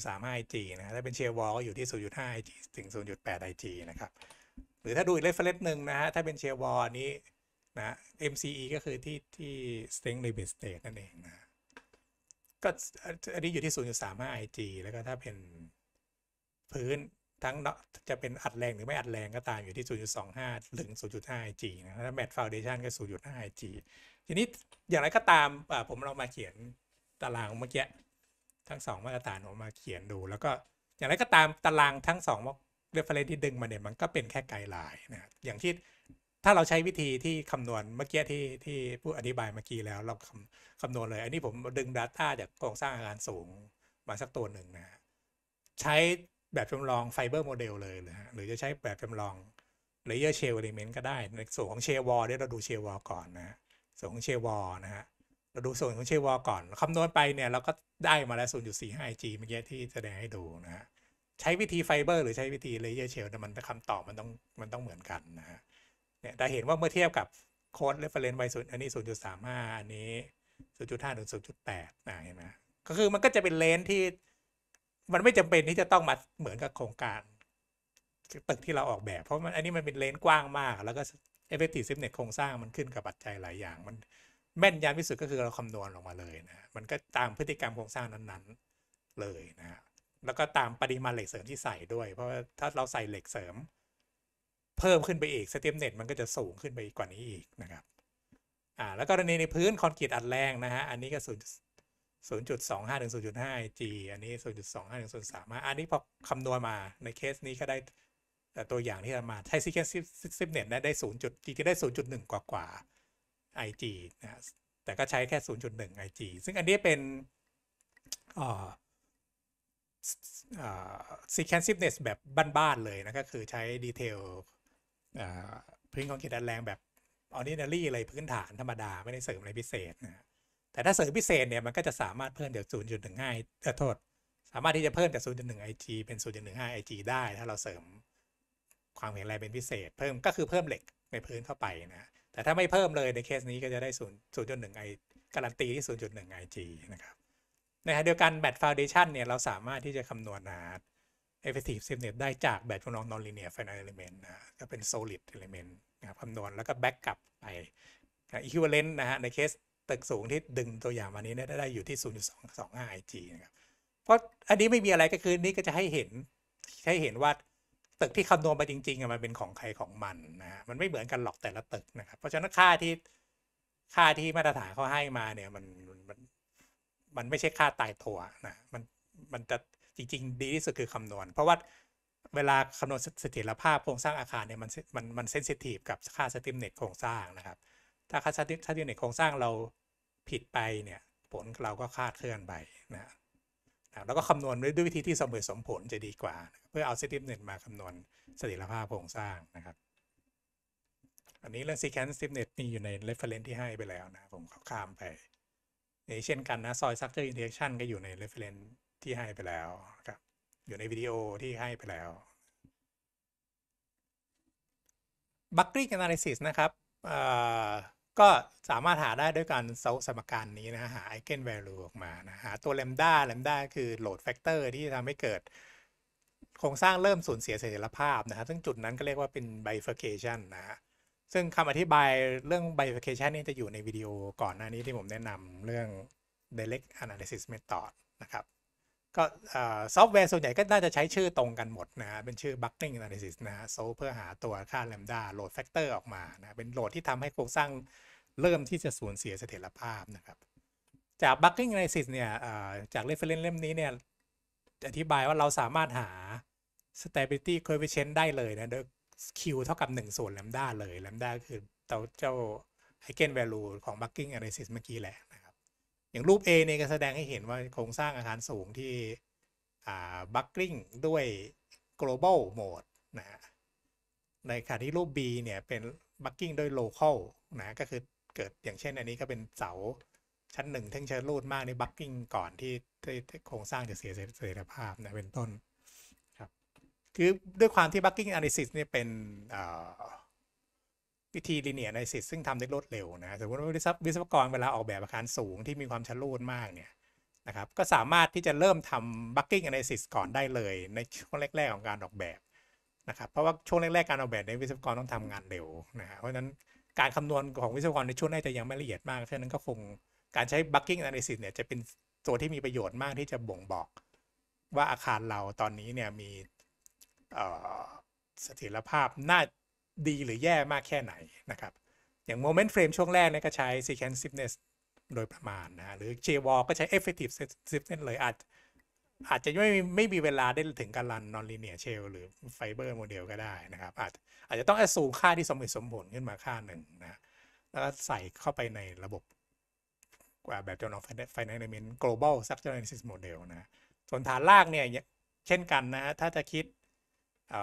0.3 IG นะถ้าเป็นเชียร์วอลก็อยู่ที่ 0.5 IG ถึง 0.8 IG นะครับหรือถ้าดูอีกเลฟเฟรน์หนึ่งนะฮะถ้าเป็นเชียร์วอลนี้นะ MCE ก็คือที่ที่ String Limit State นั่นเองนะก็อันนี้อยู่ที่0.35 IG แล้วก็ถ้าเป็นพื้นทั้งจะเป็นอัดแรงหรือไม่อัดแรงก็ตามอยู่ที่ 0.25 ถึง 0.5 IG นะถ้าแมทฟาวเดชันก็0.5 IG ทีนี้อย่างไรก็ตามผมเรามาเขียนตารางเมื่อกี้ทั้งสองมาตรฐานผมมาเขียนดู แล้วก็อย่างไรก็ตามตารางทั้งสองเรฟเฟรนที่ดึงมาเนี่ยมันก็เป็นแค่ไกด์ไลน์นะอย่างที่ถ้าเราใช้วิธีที่คำนวณเมื่อกี้ที่ที่ผู้อธิบายเมื่อกี้แล้วเราคำคำนวณเลยอันนี้ผมดึง Data จากโครงสร้างอาคารสูงมาสักตัวหนึ่งนะใช้แบบจำลองไฟเบอร์โมเดลเลยนะหรือจะใช้แบบจำลองเลเยอร์เชลเอลิเมนต์ก็ได้ในส่วนของเชลวอลเนี่ยเราดูเชลวอลก่อนนะส่วนของเชวอนะฮะ เราดูส่วนของเชวอก่อน คำนวณไปเนี่ยเราก็ได้มาแล้ว 0.45G เมื่อกี้ที่แสดงให้ดูนะฮะ ใช้วิธีไฟเบอร์หรือใช้วิธีเลเยอร์เชลมันคำตอบมันต้องมันต้องเหมือนกันนะฮะ เนี่ยแต่เห็นว่าเมื่อเทียบกับโค้ดเรฟเฟรนซ์ไวสุดอันนี้ 0.35 อันนี้ 0.5ถึง0.8นะเห็นไหม ก็คือมันก็จะเป็นเลนที่มันไม่จำเป็นที่จะต้องมาเหมือนกับโครงการตึกที่เราออกแบบเพราะมันอันนี้มันเป็นเลนกว้างมากแล้วก็เอฟเฟกต v e s t i f f โครงสร้าง มันขึ้นกับปัจจัยหลายอย่าง มันแม่นยำที่สุดก็คือเราคำนวณออกมาเลยนะ มันก็ตามพฤติกรรมโครงสร้างนั้นๆเลยนะแล้วก็ตามปริมาณเหล็กเสริมที่ใส่ด้วย เพราะถ้าเราใส่เหล็กเสริม เพิ่มขึ้นไปอีกสเตมเน็ตมันก็จะสูงขึ้นไปกว่านี้อีกนะครับอ่าแล้วกรณีในพื้นคอนกรีตอัดแรงนะฮะอันนี้ก็ศูนย์ศูนย์จุดสองห้าถึงศูนย์จุดห้าจีอันนี้ศูนย์จุดสองห้าถึงศูนย์สามอันนี้พอคำนวณมาในเคสนี้ก็ได้ตัวอย่างที่เรามาใช้ซ e เค e ซิ e Signet นะได้์จุดจริงๆได้่งกว่ากว่าไอจีนะ แต่ก็ใช้แค่ศูนนย์จุดหึ่งไอจี ซึ่งอันนี้เป็นซีแคนซิฟเนสแบบบ้านๆเลยนะ ก็คือใช้ดีเทลพื้นของเขตดันแรงแบบออร์ดินอรี่อะไรพื้นฐานธรรมดาไม่ได้เสริมอะไรพิเศษนะ แต่ถ้าเสริมพิเศษเนี่ยมันก็จะสามารถเพิ่มจาก0่งห้าโทษ สามารถที่จะเพิ่มจากศูนนย์จุดหึ่งไอจีเป็นศูนนย์จุดหหึ่ง้าไอจีได้ถ้าเราเสริมความแข็งแรงเป็นพิเศษเพิ่มก็คือเพิ่มเหล็กในพื้นเข้าไปนะ แต่ถ้าไม่เพิ่มเลยในเคสนี้ก็จะได้ศศููนนนยย์์หึ่งไอการันตีที่ศูนย์จุดหนึ่งไอจีนะครับในขณะเดียวกันแบตฟาวเดชันเนี่ย เราสามารถที่จะคำนวณหาเอฟเฟกติฟซิมเนตได้จากแบตของน้องนอนลีเนียไฟนอลเอลิเมนต์นะก็เป็นโซลิดเอลิเมนต์นะครับคำนวณแล้วก็แบ็กกลับไปนะควอเลนต์นะฮะในเคสตึกสูงที่ดึงตัวอย่างมานี้เนี่ยได้อยู่ที่0 2ไอจีนะครับเพราะอันนี้ไม่มีอะไรก็คือนี่ก็จะให้เห็นให้เห็นว่าตึกที่คำนวณไปจริงๆ มันเป็นของใครของมันนะมันไม่เหมือนกันหรอกแต่ละตึกนะครับ เพราะฉะนั้นค่าที่ค่าที่มาตรฐานเขาให้มาเนี่ยมันมันมันไม่ใช่ค่าตายตัวนะ มันมันจะจริงๆ ดีที่สุดคือคำนวณ เพราะว่าเวลาคำนวณเสถียรภาพโครงสร้างอาคารเนี่ยมันมันมันเซนซิทีฟกับค่าสติมเน็ตโครงสร้างนะครับ ถ้าค่าสติมเน็ตโครงสร้างเราผิดไปเนี่ย ผลเราก็คาดเคลื่อนไปนะแล้วก็คำนวณด้วยวิธีที่เสมุสมผลจะดีกว่าเพื่อเอาเซติฟเน็ตมาคำนวณเสถียรภาพโครงสร้างนะครับ อันนี้เรื่อง sequence s t i f n e มีอยู่ใน reference ที่ให้ไปแล้วนะผมข้ามไปเช่นกันนะซอย structure interaction ก็อยู่ใน reference ที่ให้ไปแล้วครับอยู่ในวิดีโอที่ให้ไปแล้ว buckling analysis นะครับก็สามารถหาได้ด้วยการเซาสมการนี้นะหาไอเกนแวลูออกมานะหาตัวแลมด้าแลมด้าคือโหลดแฟกเตอร์ที่ทำให้เกิด โครงสร้างเริ่มสูญเสียเสถียรภาพนะฮะซึ่งจุดนั้นก็เรียกว่าเป็น bifurcation นะฮะซึ่งคำอธิบายเรื่อง bifurcation นี่จะอยู่ในวิดีโอก่อนหน้านี้ที่ผมแนะนำเรื่อง direct analysis method นะครับก็ซอฟต์แวร์ส่วนใหญ่ก็น่าจะใช้ชื่อตรงกันหมดนะฮะเป็นชื่อ bucking analysis นะฮะโซเพื่อหาตัวค่าแลมด้าโหลดแฟกเตอร์ออกมานะเป็นโหลดที่ทำให้โครงสร้างเริ่มที่จะสูญเสียเสถียรภาพนะครับ จาก bucking analysis เนี่ย จาก reference เล่มนี้เนี่ย อธิบายว่าเราสามารถหา stability coefficient ได้เลยนะโดย q เท่ากับ 1ส่วนแลมด้าเลย แลมด้าคือเต้าเจ้า eigen value ของ bucking analysis เมื่อกี้แหละนะครับ อย่างรูป A เนี่ยก็แสดงให้เห็นว่าโครงสร้างอาคารสูงที่บัคกิ้งด้วย global mode นะในขณะที่รูป B เนี่ย เป็นบัคกิ้งด้วย local นะก็คือเกิดอย่างเช่นอันนี้ก็เป็นเสาชั้นหนึ่งทั้งเชินรูดมากในบักกิ้งก่อนที่โครงสร้างจะเสียเสถียรภาพนะเป็นต้นครับคือด้วยความที่บักกิ้งอนาลิสิตเนี่ยเป็นวิธีลีเนียในสิทธิ์ซึ่งทำได้รวดเร็วนะสมมติว่าวิศวกรเวลาออกแบบอาคารสูงที่มีความชั้นูดมากเนี่ยนะครับก็สามารถที่จะเริ่มทำบักกิ้งในสิทธิ์ก่อนได้เลยในช่วงแรก ๆ ของการออกแบบนะครับเพราะว่าช่วงแรกๆการออกแบบในวิศวกรต้องทำงานเร็วนะฮะเพราะฉะนั้นการคำนวณของวิศวกรในช่วงแรกจะยังไม่ละเอียดมาก ฉะนั้นก็คงการใช้ bucking analysis เนี่ยจะเป็นตัวที่มีประโยชน์มากที่จะบ่งบอก ว่าอาคารเราตอนนี้เนี่ยมีเสถียรภาพน่าดีหรือแย่มากแค่ไหนนะครับ อย่าง moment frame ช่วงแรกเนี่ยก็ใช้ sequence stiffness โดยประมาณนะหรือ j w a l ลก็ใช้ effective stiffness เลยอาจอาจจะไม่ไม่มีเวลาได้ถึงการรัน นอนลีเนียเชลหรือ ไฟเบอร์โมเดลก็ได้นะครับ อาจอาจจะต้องแอสซูมค่าที่สมเหตุสมผลขึ้นมาค่าหนึ่งนะแล้วใส่เข้าไปในระบบกว่าแบบจำลองไฟแนนซ์เมนต์ global s u b u t r a n a s i s model นะส่วนฐานลากเนี่ยเช่นกันนะถ้าจะคิดอ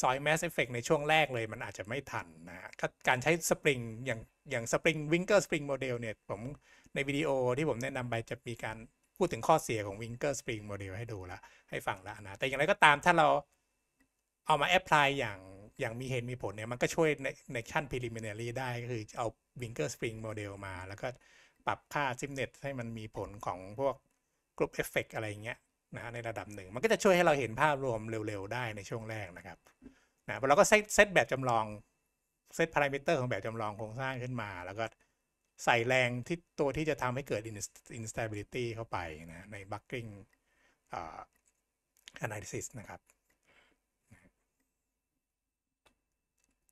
ซอยแมสเอฟเฟกในช่วงแรกเลย มันอาจจะไม่ทันนะการใช้สปริงอย่างอย่างสปริงวิงเกอร์สปริงโมเดลเนี่ยผมในวิดีโอที่ผมแนะนำไปจะมีการพูดถึงข้อเสียของ w i n k e ร Spring Model ให้ดูละให้ฟังละนะ แต่อย่างไรก็ตามถ้าเราเอามาแอพพลายอย่างอย่างมีเหตุมีผลเนี่ย มันก็ช่วยในในชั้น preliminary ได้ก็คือเอา w i n k e ร Spring Model มา แล้วก็ปรับค่า Simnet ให้มันมีผลของพวกกรุ๊ปเอฟเฟกอะไรเงี้ยนะ ในระดับหนึ่งมันก็จะช่วยให้เราเห็นภาพรวมเร็ว ๆ ได้ในช่วงแรกนะครับนะเราก็เซตเซตแบบจำลองเซตพารามิเตอร์ของแบบจำลองโครงสร้างขึ้นมา แล้วก็ใส่แรงที่ตัวที่จะทำให้เกิด instability เข้าไปนะใน bucking analysis นะครับ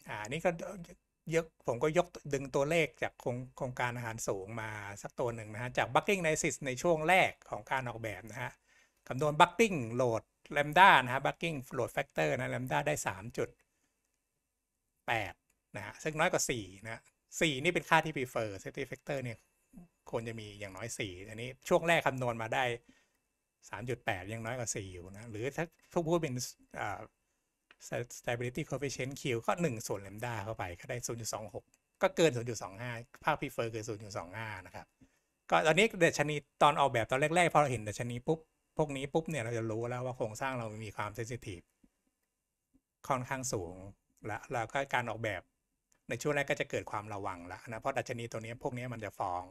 อ่านี่ก็ยกผมก็ยกดึงตัวเลขจากโครงการอาหารสูงมาสักตัวหนึ่งนะฮะจาก bucking analysis ในช่วงแรกของการออกแบบนะฮะคำนวณ bucking load lambda นะฮะ bucking load factor นะ lambda ได้ 3.8นะฮะซึ่งน้อยกว่า 4 นะสี่นี่ เป็นค่าที่ prefer safety factor เนี่ยควรจะมีอย่างน้อยสี่อันนี้ช่วงแรก คำนวณมาได้สามจุดแปดยังน้อยกว่าสี่อยู่นะหรือถ้าทุกพูดเป็น stability coefficient Q ก็หนึ่งส่วนเลมด้าเข้าไป ก็ ได้ศูนย์จุดสองหกก็เกินห้าภาค prefer ดสอห้านะ ครับก็ตอน นี้เดชนีตอนออกแบบตอนแรกๆพอเราเห็นเดชนีปุ๊บพวกนี้ปุ๊บเนี่ยเราจะรู้แล้วว่าโครงสร้างเรามีความเซนซิทีฟค่อนข้างสูงและเราก็การออกแบบในช่วงแรกก็จะเกิดความระวังแล้วนะ เพราะดัชนีตัวนี้พวกนี้มันจะฟอง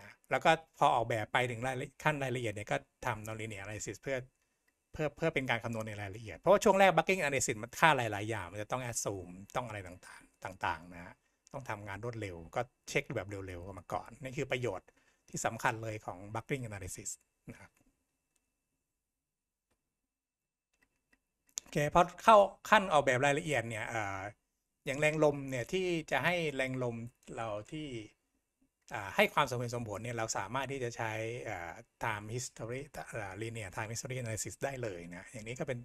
นะแล้วก็พอออกแบบไปถึงขั้นรายละเอียดเนี่ยก็ทำนอ n l นี e a r a n a l ิ s เพื่อเพื่อเพื่อเป็นการคำนวณในรายละเอียด เพราะว่าช่วงแรกบักกิ้งอน a l y ซิสมันค่าหลายๆอย่าง มันจะต้องแอดซูมต้องอะไรต่างๆต่างๆ นะต้องทำงานรวดเร็ว ก็เช็คแบบเร็วๆมาก่อน นี่คือประโยชน์ที่สำคัญเลยของบักกิ้งอน a l y ซิสนะครับโอเคพอเข้าขั้นออกแบบรายละเอียดเนี่ยอย่างแรงลมเนี่ยที่จะให้แรงลมเราที่ให้ความสมเหตุสมผลเนี่ยเราสามารถที่จะใช้ time history linear time history analysis ได้เลยนะอย่างนี้ก็เป็น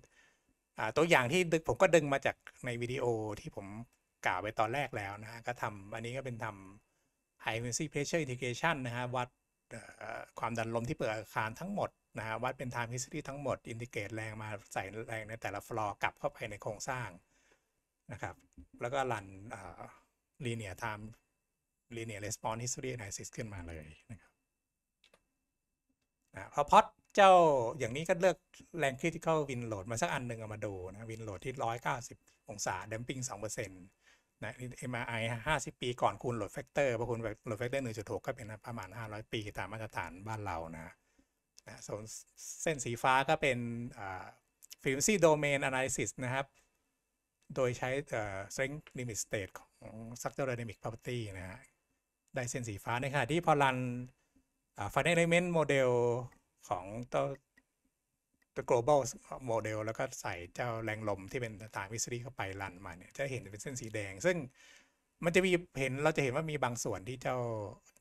ตัวอย่างที่ผมก็ดึงมาจากในวิดีโอที่ผมกล่าวไปตอนแรกแล้วนะก็ทำอันนี้ก็เป็นทำ high frequency pressure integration นะฮะวัดความดันลมที่เปิดอาคารทั้งหมดนะฮะวัดเป็น time history ทั้งหมดอินทิเกรตแรงมาใส่แรงในแต่ละฟลอร์กลับเข้าไปในโครงสร้างนะครับแล้วก็รันลีเนียไทม์ลีเนียรีสปอนส์ฮิสตอรีไนซิสขึ้นมาเลยนะครับนะพอพอดเจ้าอย่างนี้ก็เลือกแรงคริติคอลวินโหลดมาสักอันหนึ่งเอามาดูนะวินโหลดที่ 190 องศา ดัมปิ้ง2%นะ MRI 50 ปีก่อนคูณโหลดแฟกเตอร์พอคูณโหลดแฟกเตอร์หนึ่งจุดหก็เป็นประมาณ 500 ปีตามมาตรฐานบ้านเรานะนะส่วนเส้นสีฟ้าก็เป็นฟิลซีโดเมนแอนาลิซิสนะครับโดยใช้ strength limit state ของ structure dynamic property นะฮะ ได้เส้นสีฟ้าในขณะที่พอรัน finite element model ของตัวตัว global model แล้วก็ใส่เจ้าแรงลมที่เป็นต่างวิสรีเข้าไป รันมาเนี่ย จะเห็นเป็นเส้นสีแดง ซึ่งมันจะมีเห็น เราจะเห็นว่ามีบางส่วนที่เจ้า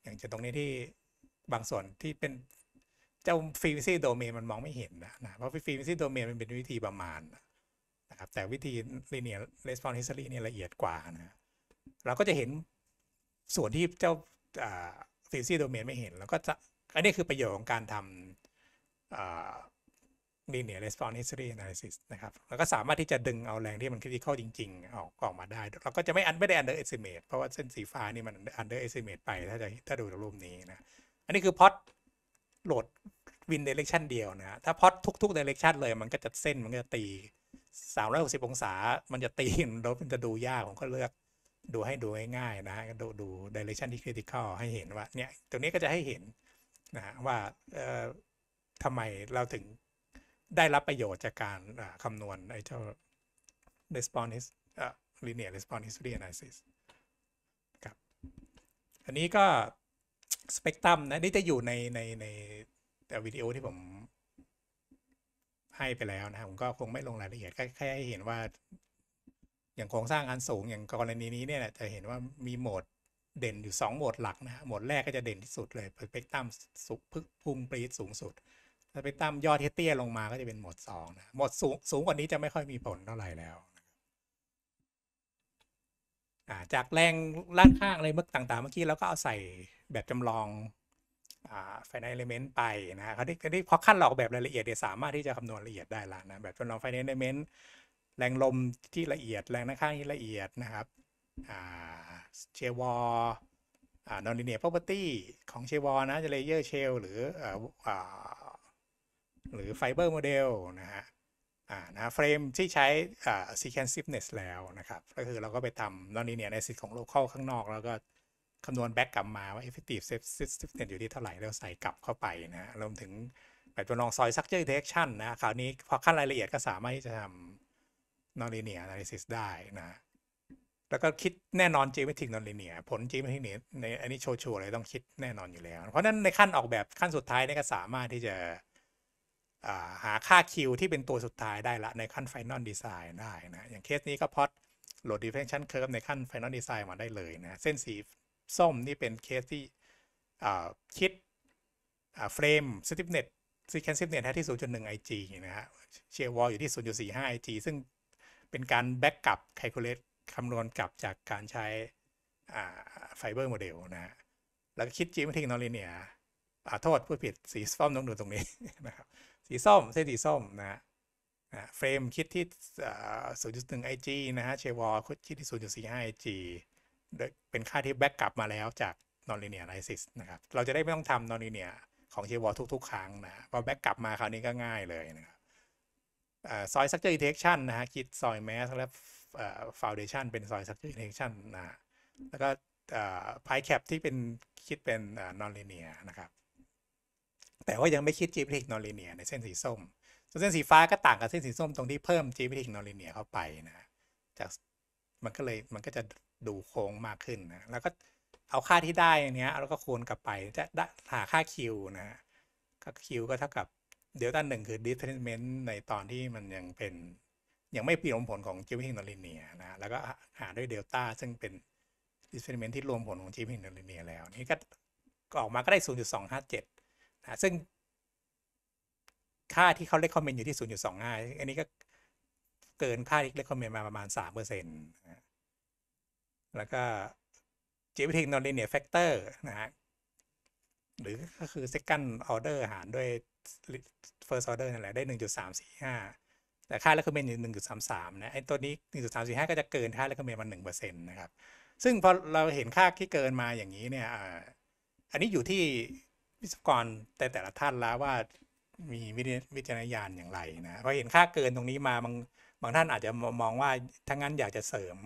อย่างเช่นตรงนี้ที่บางส่วนที่เป็นเจ้าฟิีวิซี่โดเมนมันมองไม่เห็นนะนะเพราะฟิีวิซี่โดเมนมันเป็นวิธีประมาณนะนะครับแต่วิธี linear response history เนี่ยละเอียดกว่านะเราก็จะเห็นส่วนที่เจ้าซีซีโดเมนไม่เห็นแล้วก็จะ อันนี้คือประโยชน์ของการทำ linear response history analysis นะครับแล้วก็สามารถที่จะดึงเอาแรงที่มันคริติคอลจริงๆ ออกออกมาได้ เราก็จะไม่อันไม่ได้ under estimate เพราะว่าเส้นสีฟ้านี่มัน under estimate ไปถ้าจะถ้าดูรูปนี้นะ อันนี้คือพอดโหลดวินเดเรกชันเดียวนะถ้าพอดทุกๆเดเรกชันเลยมันก็จะเส้นมันก็จะตี360 องศามันจะตีนรถมันจะดูยาก ผมก็เลือกดูให้ดูง่าย ๆ นะ ดูดูดิเรกชันที่คริติคอลให้เห็นว่าเนี่ยตรงนี้ก็จะให้เห็นนะว่าทำไมเราถึงได้รับประโยชน์จากการคำนวณไอ้เจ้า response linear response history analysis ครับอันนี้ก็สเปกตรัมนะนี่จะอยู่ในในในวิดีโอที่ผมให้ไปแล้วนะครับผมก็คงไม่ลงรายละเอียดแค่ให้เห็นว่า อย่างโครงสร้างอันสูงอย่างกรณีนี้เนี่ยจะเห็นว่ามีโหมดเด่นอยู่2โหมดหลักนะโหมดแรกก็จะเด่นที่สุดเลย์เปกตัมสุพึ่งพุ่งปรีดสูงสุด้าเปกตััมยอดเตี้ยลงมาก็จะเป็นโหมด2นะโหมดสูงสูงกว่านี้จะไม่ค่อยมีผลเท่าไหร่แล้วจากแรงล่านข้างอะไรเมื่อต่างๆเมื่อกี้เราก็เอาใส่แบบจำลองไฟแนนซ์เอลเมนต์ไปนะฮะเขาที่ที่พอขั้นหลอกแบบรายละเอียดเนี่ยสามารถที่จะคำนวณละเอียดได้ละนะ แบบจำลองไฟแนนซ์เอลเมนต์แรงลมที่ละเอียดแรงน้ำข้างที่ละเอียดนะครับเชวอลนอนลิเนียร์พเปอร์ตี้ของเชวอนะจะเลเยอร์เชลหรือหรือไฟเบอร์โมเดลนะฮะนะเฟรมที่ใช้ sequence s น i n e s s แล้วนะครับ ก็คือเราก็ไปทำนนี้เนี่ยในสิทธิ์ของโลเคอลข้างนอกแล้วก็คำนวณแบ็กกลับมาว่า effective r e s i s t a n e อยู่ที่เท่าไหร่แล้วใส่กลับเข้าไปนะรวมถึงแบบจำลองซอย structure detection นะคราวนี้พอขั้นรายละเอียดก็สามารถที่จะทำ nonlinear analysis ได้นะแล้วก็คิดแน่นอน geometric nonlinear ผล geometric ในอันนี้โชว์ๆเลยต้องคิดแน่นอนอยู่แล้ว เพราะนั้นในขั้นออกแบบขั้นสุดท้ายนี่ก็สามารถที่จะหาค่า Q ที่เป็นตัวสุดท้ายได้ละในขั้น Final Design ได้นะอย่างเคสนี้ก็พอดโหลด d i f f r a c t i เค curve ในขั้น Final Design มาได้เลยนะเส้นสีส้มนี่เป็นเคสที่คิดเฟรมสติปเน็ตซีแคนซิปเน็ตที่ 0.1 IG นะฮะเชียร์วอลอยู่ที่ 0.45 IG ซึ่งเป็นการแบ็กกลับไคลคูลเลตคำนวณกลับจากการใช้ไฟเบอร์โมเดลนะฮะแล้วก็คิดจีมทิงนอริเนียอาโทษผู้ผิดสีส้มต้องดูตรงนี้นะครับสีส้มเส้นสีส้มนะฮะเฟรมคิดที่0.1 IG นะฮะ เชียร์วอลคิดที่ 0.45 IG เป็นค่าที่แบ็กกลับมาแล้วจาก nonlinear analysis นะครับ เราจะได้ไม่ต้องทำ nonlinear ของเชวอลทุก ๆ ครั้งนะ พอแบ็กกลับมาคราวนี้ก็ง่ายเลยนะครับซอยสักเจอร์อิเทคชันนะฮะคิดซอยแมสและฟาวเดชันเป็นซอยสักเจอร์อิเทคชันนะแล้วก็พาแคปที่เป็นคิดเป็นนอนเลเนียนะครับ แต่ว่ายังไม่คิดจีพิทิกนอนเลเนียในเส้นสีส้มส่วนเส้นสีฟ้าก็ต่างกับเส้นสีส้มตรงที่เพิ่มจีพิทิกนอนเลเนียเข้าไปนะจากมันก็เลยมันก็จะดูโค้งมากขึ้นนะ แล้วก็เอาค่าที่ได้อันนี้แล้วก็คูณกลับไปจะหาค่า Q นะฮะก็ Q ก็เท่ากับเดลต้าหนึ่งคือ displacement ในตอนที่มันยังเป็นยังไม่เปลี่ยนผลของจิวิทิงนอลิเนียนะแล้วก็หาด้วยเดลต้าซึ่งเป็น displacement ที่รวมผลของจิวิทิงนอลิเนียแล้ว นี่ก็ออกมาก็ได้ 0.257นะซึ่งค่าที่เขาเลคคอมเมนต์อยู่ที่ 0.25 อันนี้ก็เกินค่าที่เลคคอมเมนต์มาประมาณ3%นต์แล้วก็ g e o m ท t r น c n o นเนียแฟกเตอร์นะฮะหรือก็คือ second order หารด้วย first order นั่นแหละได้หนึ่งจุดสสามี่ห้าแต่ค่าล้วคือเมนอยู่หนึ่งจุดสามสามนะไอ้ตัวนี้หนึ่งจุดสสามี่ห้าก็จะเกินค่า r e c o m m เมนมาหน์นตะครับ ซึ่งพอเราเห็นค่าที่เกินมาอย่างนี้เนี่ยอันนี้อยู่ที่วิศวกรแต่แต่ละท่านแล้วว่ามีวิจารณญาณอย่างไรนะพอเห็นค่าเกินตรงนี้มาบางบางท่านอาจจะมองว่าถ้างั้นอยากจะเสริม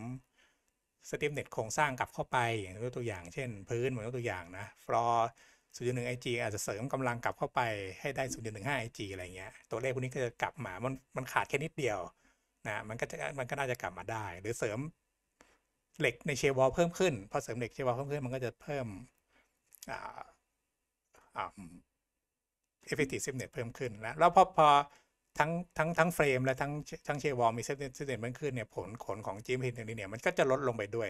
สตีมเน็ตโครงสร้างกลับเข้าไปอย่างกตัวอย่าง เช่น พื้นเหมือนยกตัวอย่างนะฟลอร์ศูนย์หนึ่งไอจีอาจจะเสริมกำลังกลับเข้าไปให้ได้ศูนย์หนึ่งห้าไอจีอะไรเงี้ยตัวเลขพวกนี้ก็จะกลับมามันมันขาดแค่นิดเดียวนะมันก็จะมันก็น่าจะกลับมาได้ หรือเสริมเหล็กในเชวอลเพิ่มขึ้นพอเสริมเหล็กเชวอลเพิ่มขึ้นมันก็จะเพิ่มอ่าอ่าเอฟเฟกติฟเฟเน็ตเพิ่มขึ้น แล้วแล้วพอพอทั้งทั้งทั้งเฟรม และทั้งทั้งเชวอลมีเซตเซตเพน่มขึ้นเนี่ยผลขนของ จีมพีนตัวนี้เนี่ย มันก็จะลดลงไปด้วย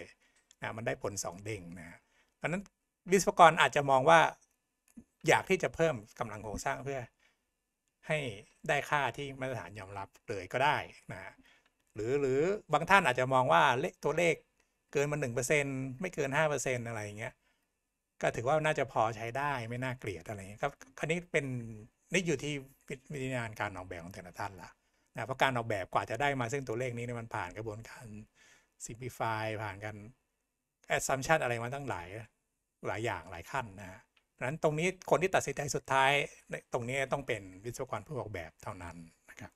นะมันได้ผล 2เด้งนะเพราะนั้นวิศวกรอาจจะมองว่า อยากที่จะเพิ่มกำลังโครงสร้างเพื่อให้ได้ค่าที่มาตรฐานยอมรับเลยก็ได้นะหรือหรือบางท่านอาจจะมองว่าเลขตัวเลขเกินมาหนึ่งเปอร์เซ็นไม่เกินห้าเปอร์เซ็นอะไรอย่างเงี้ยก็ถือว่าน่าจะพอใช้ได้ไม่น่าเกลียดอะไรเงี้ยครับคราวนี้เป็นนี่อยู่ที่วิธีงานการออกแบบของแต่ละท่านละนะ เพราะการออกแบบกว่าจะได้มาซึ่งตัวเลขนี้เนี่ยมันผ่านกระบวนการิมพล l ฟายผ่านการแอสซัมชันอะไรมาตั้งหลายหลายอย่างหลายขั้น นะฮะนั้นตรงนี้คนที่ตัดสินใจสุดท้าย ตรงนี้ต้องเป็นวิศวกรผู้ออกแบบเท่านั้นนะครับ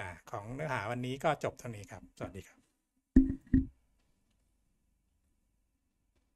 อของเนื้อหาวันนี้ก็จบเท่านี้ครับสวัสดีครับ